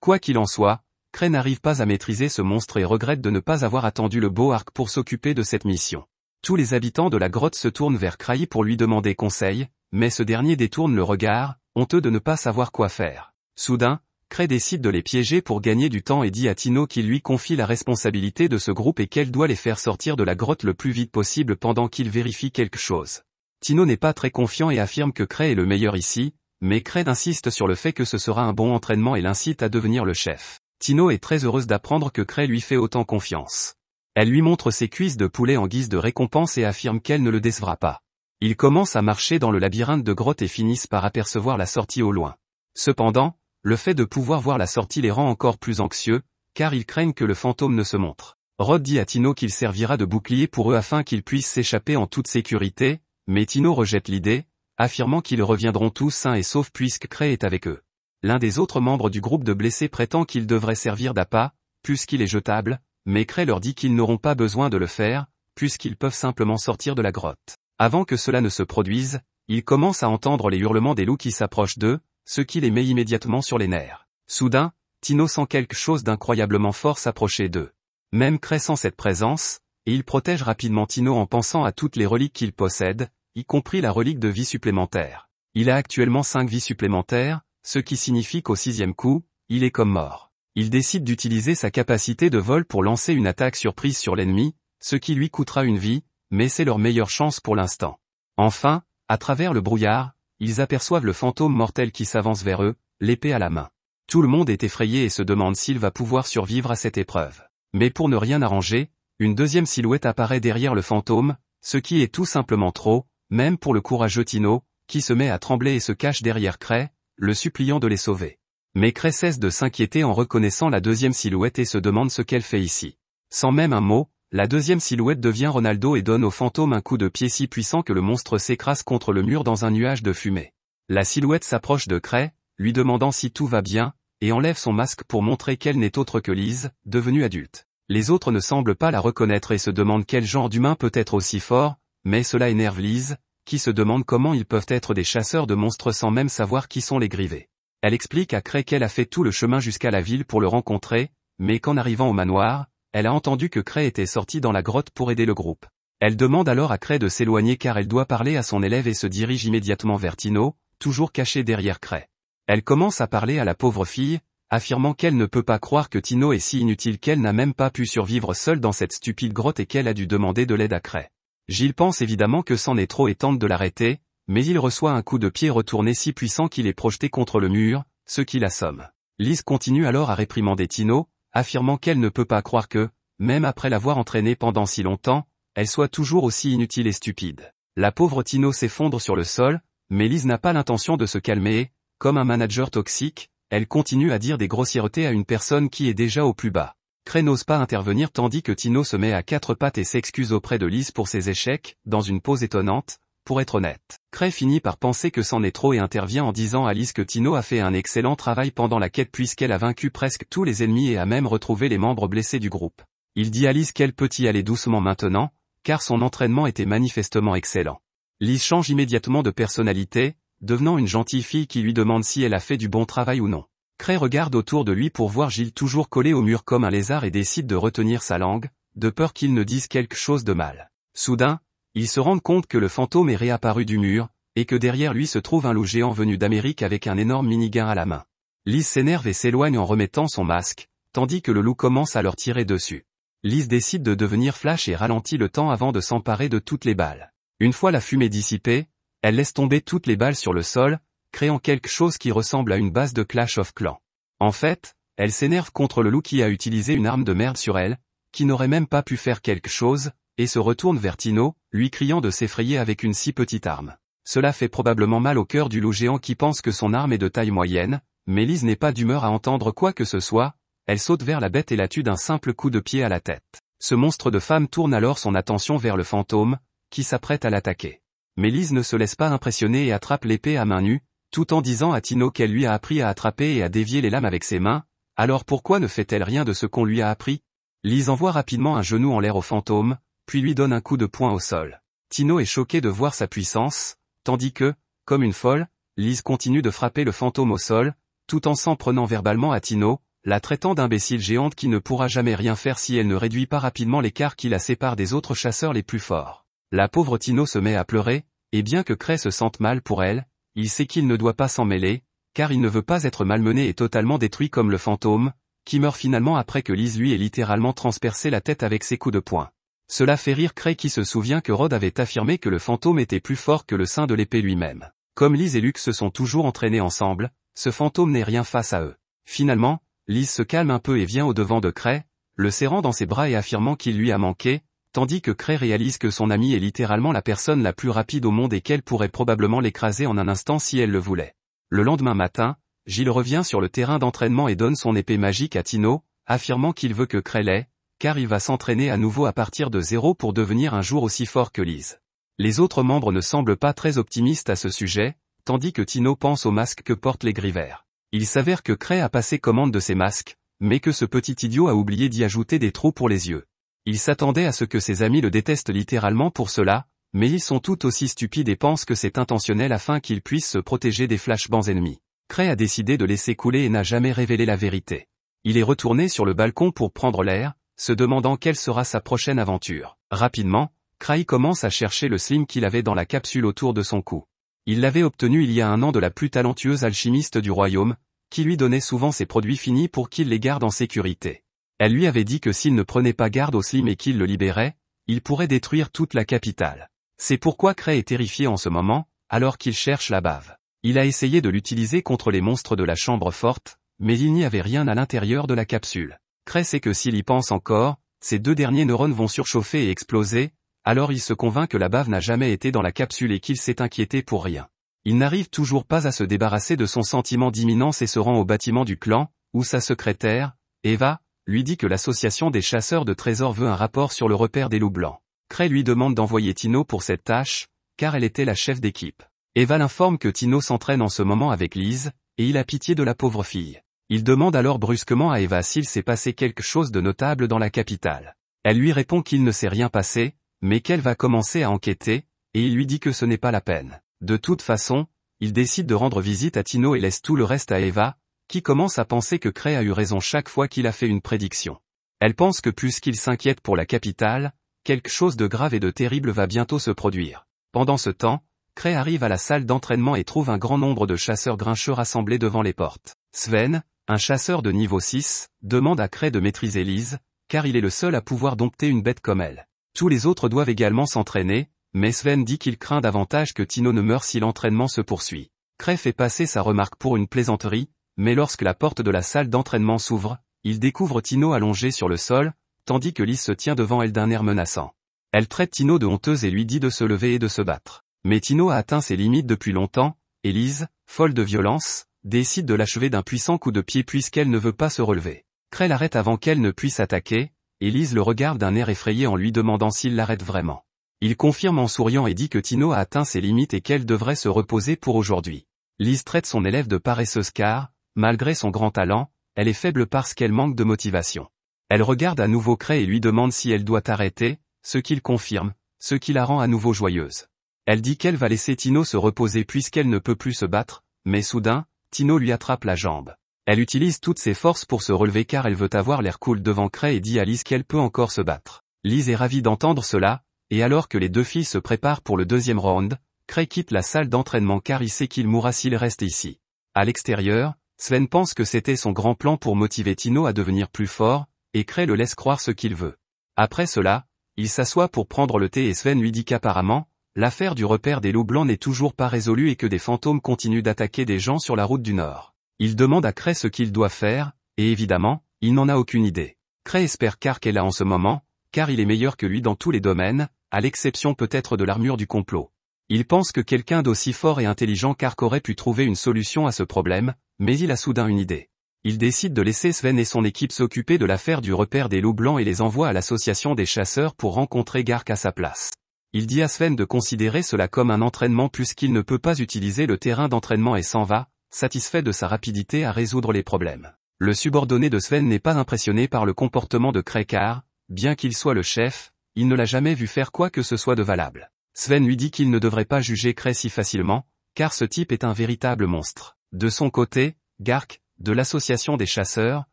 Quoi qu'il en soit, Cray n'arrive pas à maîtriser ce monstre et regrette de ne pas avoir attendu le beau arc pour s'occuper de cette mission. Tous les habitants de la grotte se tournent vers Cray pour lui demander conseil, mais ce dernier détourne le regard, honteux de ne pas savoir quoi faire. Soudain, Cray décide de les piéger pour gagner du temps et dit à Tino qu'il lui confie la responsabilité de ce groupe et qu'elle doit les faire sortir de la grotte le plus vite possible pendant qu'il vérifie quelque chose. Tino n'est pas très confiant et affirme que Cray est le meilleur ici, mais Kray insiste sur le fait que ce sera un bon entraînement et l'incite à devenir le chef. Tino est très heureuse d'apprendre que Cray lui fait autant confiance. Elle lui montre ses cuisses de poulet en guise de récompense et affirme qu'elle ne le décevra pas. Ils commencent à marcher dans le labyrinthe de grottes et finissent par apercevoir la sortie au loin. Cependant, le fait de pouvoir voir la sortie les rend encore plus anxieux, car ils craignent que le fantôme ne se montre. Rod dit à Tino qu'il servira de bouclier pour eux afin qu'ils puissent s'échapper en toute sécurité, mais Tino rejette l'idée, affirmant qu'ils reviendront tous sains et saufs puisque Cray est avec eux. L'un des autres membres du groupe de blessés prétend qu'il devrait servir d'appât, puisqu'il est jetable, mais Cray leur dit qu'ils n'auront pas besoin de le faire, puisqu'ils peuvent simplement sortir de la grotte. Avant que cela ne se produise, ils commencent à entendre les hurlements des loups qui s'approchent d'eux, ce qui les met immédiatement sur les nerfs. Soudain, Tino sent quelque chose d'incroyablement fort s'approcher d'eux. Même Cray sent cette présence, et il protège rapidement Tino en pensant à toutes les reliques qu'il possède, y compris la relique de vie supplémentaire. Il a actuellement cinq vies supplémentaires, ce qui signifie qu'au sixième coup, il est comme mort. Il décide d'utiliser sa capacité de vol pour lancer une attaque surprise sur l'ennemi, ce qui lui coûtera une vie, mais c'est leur meilleure chance pour l'instant. Enfin, à travers le brouillard, ils aperçoivent le fantôme mortel qui s'avance vers eux, l'épée à la main. Tout le monde est effrayé et se demande s'il va pouvoir survivre à cette épreuve. Mais pour ne rien arranger, une deuxième silhouette apparaît derrière le fantôme, ce qui est tout simplement trop, même pour le courageux Tino, qui se met à trembler et se cache derrière Cray, le suppliant de les sauver. Mais Cray cesse de s'inquiéter en reconnaissant la deuxième silhouette et se demande ce qu'elle fait ici. Sans même un mot, la deuxième silhouette devient Ronaldo et donne au fantôme un coup de pied si puissant que le monstre s'écrase contre le mur dans un nuage de fumée. La silhouette s'approche de Cray, lui demandant si tout va bien, et enlève son masque pour montrer qu'elle n'est autre que Lise, devenue adulte. Les autres ne semblent pas la reconnaître et se demandent quel genre d'humain peut être aussi fort, mais cela énerve Lise, qui se demande comment ils peuvent être des chasseurs de monstres sans même savoir qui sont les grivés. Elle explique à Cray qu'elle a fait tout le chemin jusqu'à la ville pour le rencontrer, mais qu'en arrivant au manoir, elle a entendu que Cray était sorti dans la grotte pour aider le groupe. Elle demande alors à Cray de s'éloigner car elle doit parler à son élève et se dirige immédiatement vers Tino, toujours caché derrière Cray. Elle commence à parler à la pauvre fille, affirmant qu'elle ne peut pas croire que Tino est si inutile qu'elle n'a même pas pu survivre seule dans cette stupide grotte et qu'elle a dû demander de l'aide à Cray. Gilles pense évidemment que c'en est trop et tente de l'arrêter, mais il reçoit un coup de pied retourné si puissant qu'il est projeté contre le mur, ce qui l'assomme. Lise continue alors à réprimander Tino, affirmant qu'elle ne peut pas croire que, même après l'avoir entraîné pendant si longtemps, elle soit toujours aussi inutile et stupide. La pauvre Tino s'effondre sur le sol, mais Lise n'a pas l'intention de se calmer et, comme un manager toxique, elle continue à dire des grossièretés à une personne qui est déjà au plus bas. Cray n'ose pas intervenir tandis que Tino se met à quatre pattes et s'excuse auprès de Lise pour ses échecs, dans une pose étonnante, pour être honnête. Cray finit par penser que c'en est trop et intervient en disant à Lise que Tino a fait un excellent travail pendant la quête puisqu'elle a vaincu presque tous les ennemis et a même retrouvé les membres blessés du groupe. Il dit à Lise qu'elle peut y aller doucement maintenant, car son entraînement était manifestement excellent. Lise change immédiatement de personnalité, devenant une gentille fille qui lui demande si elle a fait du bon travail ou non. Cray regarde autour de lui pour voir Gilles toujours collé au mur comme un lézard et décide de retenir sa langue, de peur qu'il ne dise quelque chose de mal. Soudain, il se rend compte que le fantôme est réapparu du mur, et que derrière lui se trouve un loup géant venu d'Amérique avec un énorme minigun à la main. Lise s'énerve et s'éloigne en remettant son masque, tandis que le loup commence à leur tirer dessus. Lise décide de devenir Flash et ralentit le temps avant de s'emparer de toutes les balles. Une fois la fumée dissipée, elle laisse tomber toutes les balles sur le sol, créant quelque chose qui ressemble à une base de Clash of Clans. En fait, elle s'énerve contre le loup qui a utilisé une arme de merde sur elle, qui n'aurait même pas pu faire quelque chose, et se retourne vers Tino, lui criant de s'effrayer avec une si petite arme. Cela fait probablement mal au cœur du loup géant qui pense que son arme est de taille moyenne, mais Lise n'est pas d'humeur à entendre quoi que ce soit, elle saute vers la bête et la tue d'un simple coup de pied à la tête. Ce monstre de femme tourne alors son attention vers le fantôme, qui s'apprête à l'attaquer. Mais Lise ne se laisse pas impressionner et attrape l'épée à main nue, tout en disant à Tino qu'elle lui a appris à attraper et à dévier les lames avec ses mains, alors pourquoi ne fait-elle rien de ce qu'on lui a appris Lise envoie rapidement un genou en l'air au fantôme, puis lui donne un coup de poing au sol. Tino est choqué de voir sa puissance, tandis que, comme une folle, Lise continue de frapper le fantôme au sol, tout en s'en prenant verbalement à Tino, la traitant d'imbécile géante qui ne pourra jamais rien faire si elle ne réduit pas rapidement l'écart qui la sépare des autres chasseurs les plus forts. La pauvre Tino se met à pleurer, et bien que Cray se sente mal pour elle, il sait qu'il ne doit pas s'en mêler, car il ne veut pas être malmené et totalement détruit comme le fantôme, qui meurt finalement après que Lise lui ait littéralement transpercé la tête avec ses coups de poing. Cela fait rire Cray qui se souvient que Rod avait affirmé que le fantôme était plus fort que le sein de l'épée lui-même. Comme Lise et Luke se sont toujours entraînés ensemble, ce fantôme n'est rien face à eux. Finalement, Lise se calme un peu et vient au devant de Cray, le serrant dans ses bras et affirmant qu'il lui a manqué, tandis que Cray réalise que son amie est littéralement la personne la plus rapide au monde et qu'elle pourrait probablement l'écraser en un instant si elle le voulait. Le lendemain matin, Gilles revient sur le terrain d'entraînement et donne son épée magique à Tino, affirmant qu'il veut que Cray l'ait, car il va s'entraîner à nouveau à partir de zéro pour devenir un jour aussi fort que Lise. Les autres membres ne semblent pas très optimistes à ce sujet, tandis que Tino pense aux masques que portent les verts Il s'avère que Cray a passé commande de ces masques, mais que ce petit idiot a oublié d'y ajouter des trous pour les yeux. Il s'attendait à ce que ses amis le détestent littéralement pour cela, mais ils sont tout aussi stupides et pensent que c'est intentionnel afin qu'ils puissent se protéger des flashbangs ennemis. Cray a décidé de laisser couler et n'a jamais révélé la vérité. Il est retourné sur le balcon pour prendre l'air, se demandant quelle sera sa prochaine aventure. Rapidement, Cray commence à chercher le slim qu'il avait dans la capsule autour de son cou. Il l'avait obtenu il y a un an de la plus talentueuse alchimiste du royaume, qui lui donnait souvent ses produits finis pour qu'il les garde en sécurité. Elle lui avait dit que s'il ne prenait pas garde au Slim et qu'il le libérait, il pourrait détruire toute la capitale. C'est pourquoi Cray est terrifié en ce moment, alors qu'il cherche la bave. Il a essayé de l'utiliser contre les monstres de la chambre forte, mais il n'y avait rien à l'intérieur de la capsule. Cray sait que s'il y pense encore, ses deux derniers neurones vont surchauffer et exploser, alors il se convainc que la bave n'a jamais été dans la capsule et qu'il s'est inquiété pour rien. Il n'arrive toujours pas à se débarrasser de son sentiment d'imminence et se rend au bâtiment du clan, où sa secrétaire, Eva, lui dit que l'association des chasseurs de trésors veut un rapport sur le repère des loups blancs. Cray lui demande d'envoyer Tino pour cette tâche, car elle était la chef d'équipe. Eva l'informe que Tino s'entraîne en ce moment avec Lise, et il a pitié de la pauvre fille. Il demande alors brusquement à Eva s'il s'est passé quelque chose de notable dans la capitale. Elle lui répond qu'il ne s'est rien passé, mais qu'elle va commencer à enquêter, et il lui dit que ce n'est pas la peine. De toute façon, il décide de rendre visite à Tino et laisse tout le reste à Eva, qui commence à penser que Cray a eu raison chaque fois qu'il a fait une prédiction. Elle pense que puisqu'il s'inquiète pour la capitale, quelque chose de grave et de terrible va bientôt se produire. Pendant ce temps, Cray arrive à la salle d'entraînement et trouve un grand nombre de chasseurs grincheux rassemblés devant les portes. Sven, un chasseur de niveau 6, demande à Cray de maîtriser Lise, car il est le seul à pouvoir dompter une bête comme elle. Tous les autres doivent également s'entraîner, mais Sven dit qu'il craint davantage que Tino ne meure si l'entraînement se poursuit. Cray fait passer sa remarque pour une plaisanterie, mais lorsque la porte de la salle d'entraînement s'ouvre, il découvre Tino allongé sur le sol, tandis que Lise se tient devant elle d'un air menaçant. Elle traite Tino de honteuse et lui dit de se lever et de se battre. Mais Tino a atteint ses limites depuis longtemps, et Lise, folle de violence, décide de l'achever d'un puissant coup de pied puisqu'elle ne veut pas se relever. Cray l'arrête avant qu'elle ne puisse attaquer, et Lise le regarde d'un air effrayé en lui demandant s'il l'arrête vraiment. Il confirme en souriant et dit que Tino a atteint ses limites et qu'elle devrait se reposer pour aujourd'hui. Lise traite son élève de paresseuse car, malgré son grand talent, elle est faible parce qu'elle manque de motivation. Elle regarde à nouveau Cray et lui demande si elle doit arrêter, ce qu'il confirme, ce qui la rend à nouveau joyeuse. Elle dit qu'elle va laisser Tino se reposer puisqu'elle ne peut plus se battre, mais soudain, Tino lui attrape la jambe. Elle utilise toutes ses forces pour se relever car elle veut avoir l'air cool devant Cray et dit à Lise qu'elle peut encore se battre. Lise est ravie d'entendre cela, et alors que les deux filles se préparent pour le deuxième round, Cray quitte la salle d'entraînement car il sait qu'il mourra s'il reste ici. À l'extérieur, Sven pense que c'était son grand plan pour motiver Tino à devenir plus fort, et Cray le laisse croire ce qu'il veut. Après cela, il s'assoit pour prendre le thé et Sven lui dit qu'apparemment, l'affaire du repère des loups blancs n'est toujours pas résolue et que des fantômes continuent d'attaquer des gens sur la route du Nord. Il demande à Cray ce qu'il doit faire, et évidemment, il n'en a aucune idée. Cray espère qu'elle est là en ce moment, car il est meilleur que lui dans tous les domaines, à l'exception peut-être de l'armure du complot. Il pense que quelqu'un d'aussi fort et intelligent qu'Arc aurait pu trouver une solution à ce problème, mais il a soudain une idée. Il décide de laisser Sven et son équipe s'occuper de l'affaire du repère des loups blancs et les envoie à l'association des chasseurs pour rencontrer Gark à sa place. Il dit à Sven de considérer cela comme un entraînement puisqu'il ne peut pas utiliser le terrain d'entraînement et s'en va, satisfait de sa rapidité à résoudre les problèmes. Le subordonné de Sven n'est pas impressionné par le comportement de car, bien qu'il soit le chef, il ne l'a jamais vu faire quoi que ce soit de valable. Sven lui dit qu'il ne devrait pas juger Kray si facilement, car ce type est un véritable monstre. De son côté, Garc, de l'association des chasseurs,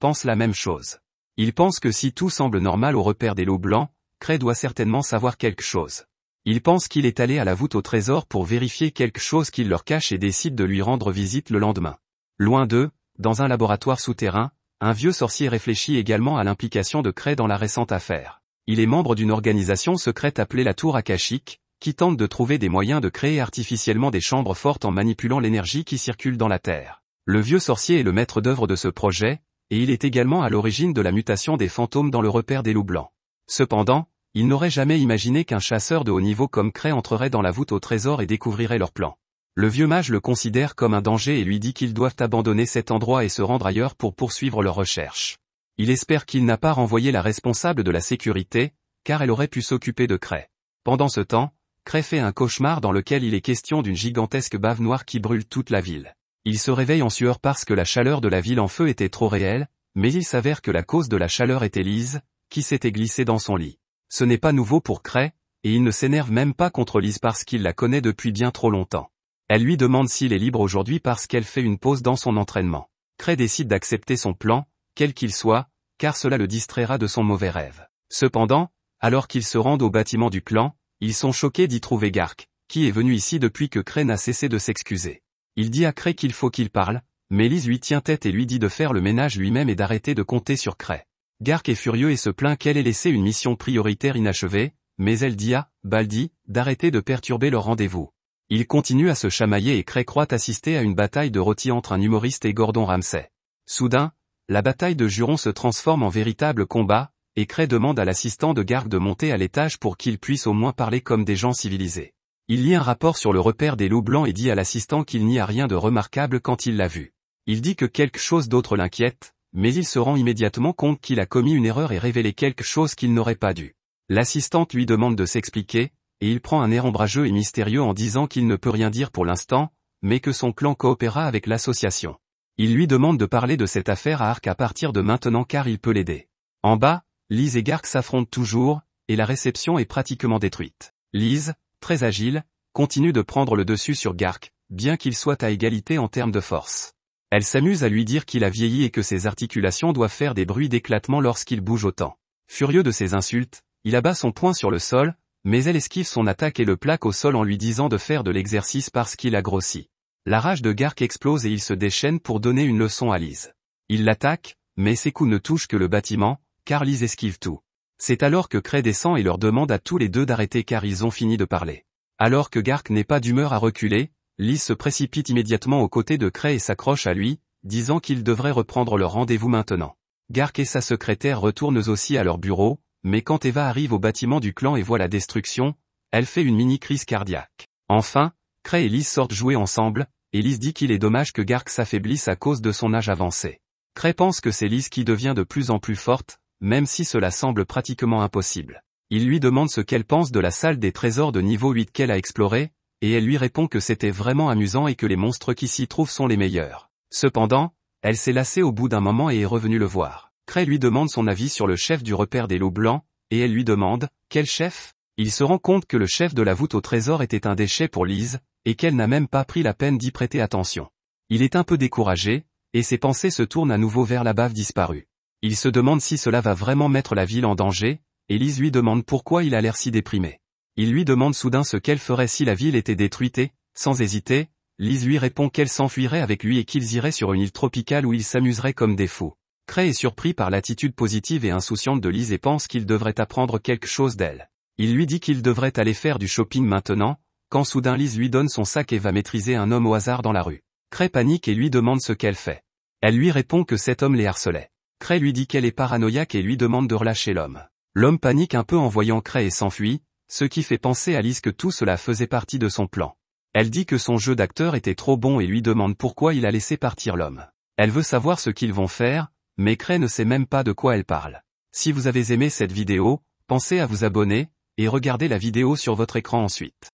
pense la même chose. Il pense que si tout semble normal au repère des loups blancs, Cray doit certainement savoir quelque chose. Il pense qu'il est allé à la voûte au trésor pour vérifier quelque chose qu'il leur cache et décide de lui rendre visite le lendemain. Loin d'eux, dans un laboratoire souterrain, un vieux sorcier réfléchit également à l'implication de Cray dans la récente affaire. Il est membre d'une organisation secrète appelée la Tour Akashique, qui tente de trouver des moyens de créer artificiellement des chambres fortes en manipulant l'énergie qui circule dans la Terre. Le vieux sorcier est le maître d'œuvre de ce projet, et il est également à l'origine de la mutation des fantômes dans le repère des loups blancs. Cependant, il n'aurait jamais imaginé qu'un chasseur de haut niveau comme Cray entrerait dans la voûte au trésor et découvrirait leur plan. Le vieux mage le considère comme un danger et lui dit qu'ils doivent abandonner cet endroit et se rendre ailleurs pour poursuivre leurs recherches. Il espère qu'il n'a pas renvoyé la responsable de la sécurité, car elle aurait pu s'occuper de Cray. Pendant ce temps, Cray fait un cauchemar dans lequel il est question d'une gigantesque bave noire qui brûle toute la ville. Il se réveille en sueur parce que la chaleur de la ville en feu était trop réelle, mais il s'avère que la cause de la chaleur était Lise, qui s'était glissée dans son lit. Ce n'est pas nouveau pour Cray, et il ne s'énerve même pas contre Lise parce qu'il la connaît depuis bien trop longtemps. Elle lui demande s'il est libre aujourd'hui parce qu'elle fait une pause dans son entraînement. Cray décide d'accepter son plan, quel qu'il soit, car cela le distraira de son mauvais rêve. Cependant, alors qu'ils se rendent au bâtiment du clan, ils sont choqués d'y trouver Gark, qui est venu ici depuis que Cray n'a cessé de s'excuser. Il dit à Cray qu'il faut qu'il parle, mais Lise lui tient tête et lui dit de faire le ménage lui-même et d'arrêter de compter sur Cray. Gark est furieux et se plaint qu'elle ait laissé une mission prioritaire inachevée, mais elle dit à Baldi d'arrêter de perturber leur rendez-vous. Il continue à se chamailler et Cray croit assister à une bataille de rôti entre un humoriste et Gordon Ramsay. Soudain, la bataille de Juron se transforme en véritable combat, et Cray demande à l'assistant de garde de monter à l'étage pour qu'il puisse au moins parler comme des gens civilisés. Il lit un rapport sur le repère des loups blancs et dit à l'assistant qu'il n'y a rien de remarquable quand il l'a vu. Il dit que quelque chose d'autre l'inquiète, mais il se rend immédiatement compte qu'il a commis une erreur et révélé quelque chose qu'il n'aurait pas dû. L'assistante lui demande de s'expliquer, et il prend un air ombrageux et mystérieux en disant qu'il ne peut rien dire pour l'instant, mais que son clan coopéra avec l'association. Il lui demande de parler de cette affaire à Arc à partir de maintenant car il peut l'aider. En bas, Lise et Gark s'affrontent toujours, et la réception est pratiquement détruite. Lise, très agile, continue de prendre le dessus sur Gark, bien qu'il soit à égalité en termes de force. Elle s'amuse à lui dire qu'il a vieilli et que ses articulations doivent faire des bruits d'éclatement lorsqu'il bouge autant. Furieux de ses insultes, il abat son poing sur le sol, mais elle esquive son attaque et le plaque au sol en lui disant de faire de l'exercice parce qu'il a grossi. La rage de Gark explose et il se déchaîne pour donner une leçon à Lise. Il l'attaque, mais ses coups ne touchent que le bâtiment, Lise esquive tout. C'est alors que Cray descend et leur demande à tous les deux d'arrêter car ils ont fini de parler. Alors que Gark n'est pas d'humeur à reculer, Lise se précipite immédiatement aux côtés de Cray et s'accroche à lui, disant qu'il devrait reprendre leur rendez-vous maintenant. Gark et sa secrétaire retournent aussi à leur bureau, mais quand Eva arrive au bâtiment du clan et voit la destruction, elle fait une mini-crise cardiaque. Enfin, Cray et Lise sortent jouer ensemble, et Lise dit qu'il est dommage que Gark s'affaiblisse à cause de son âge avancé. Cray pense que c'est Lise qui devient de plus en plus forte, même si cela semble pratiquement impossible. Il lui demande ce qu'elle pense de la salle des trésors de niveau 8 qu'elle a explorée, et elle lui répond que c'était vraiment amusant et que les monstres qui s'y trouvent sont les meilleurs. Cependant, elle s'est lassée au bout d'un moment et est revenue le voir. Cray lui demande son avis sur le chef du repère des loups blancs, et elle lui demande, quel chef Il se rend compte que le chef de la voûte au trésor était un déchet pour Lise, et qu'elle n'a même pas pris la peine d'y prêter attention. Il est un peu découragé, et ses pensées se tournent à nouveau vers la bave disparue. Il se demande si cela va vraiment mettre la ville en danger, et Lise lui demande pourquoi il a l'air si déprimé. Il lui demande soudain ce qu'elle ferait si la ville était détruite et, sans hésiter, Lise lui répond qu'elle s'enfuirait avec lui et qu'ils iraient sur une île tropicale où ils s'amuseraient comme des fous. Cray est surpris par l'attitude positive et insouciante de Lise et pense qu'il devrait apprendre quelque chose d'elle. Il lui dit qu'il devrait aller faire du shopping maintenant, quand soudain Lise lui donne son sac et va maîtriser un homme au hasard dans la rue. Cray panique et lui demande ce qu'elle fait. Elle lui répond que cet homme les harcelait. Cray lui dit qu'elle est paranoïaque et lui demande de relâcher l'homme. L'homme panique un peu en voyant Cray et s'enfuit, ce qui fait penser à Alice que tout cela faisait partie de son plan. Elle dit que son jeu d'acteur était trop bon et lui demande pourquoi il a laissé partir l'homme. Elle veut savoir ce qu'ils vont faire, mais Cray ne sait même pas de quoi elle parle. Si vous avez aimé cette vidéo, pensez à vous abonner, et regardez la vidéo sur votre écran ensuite.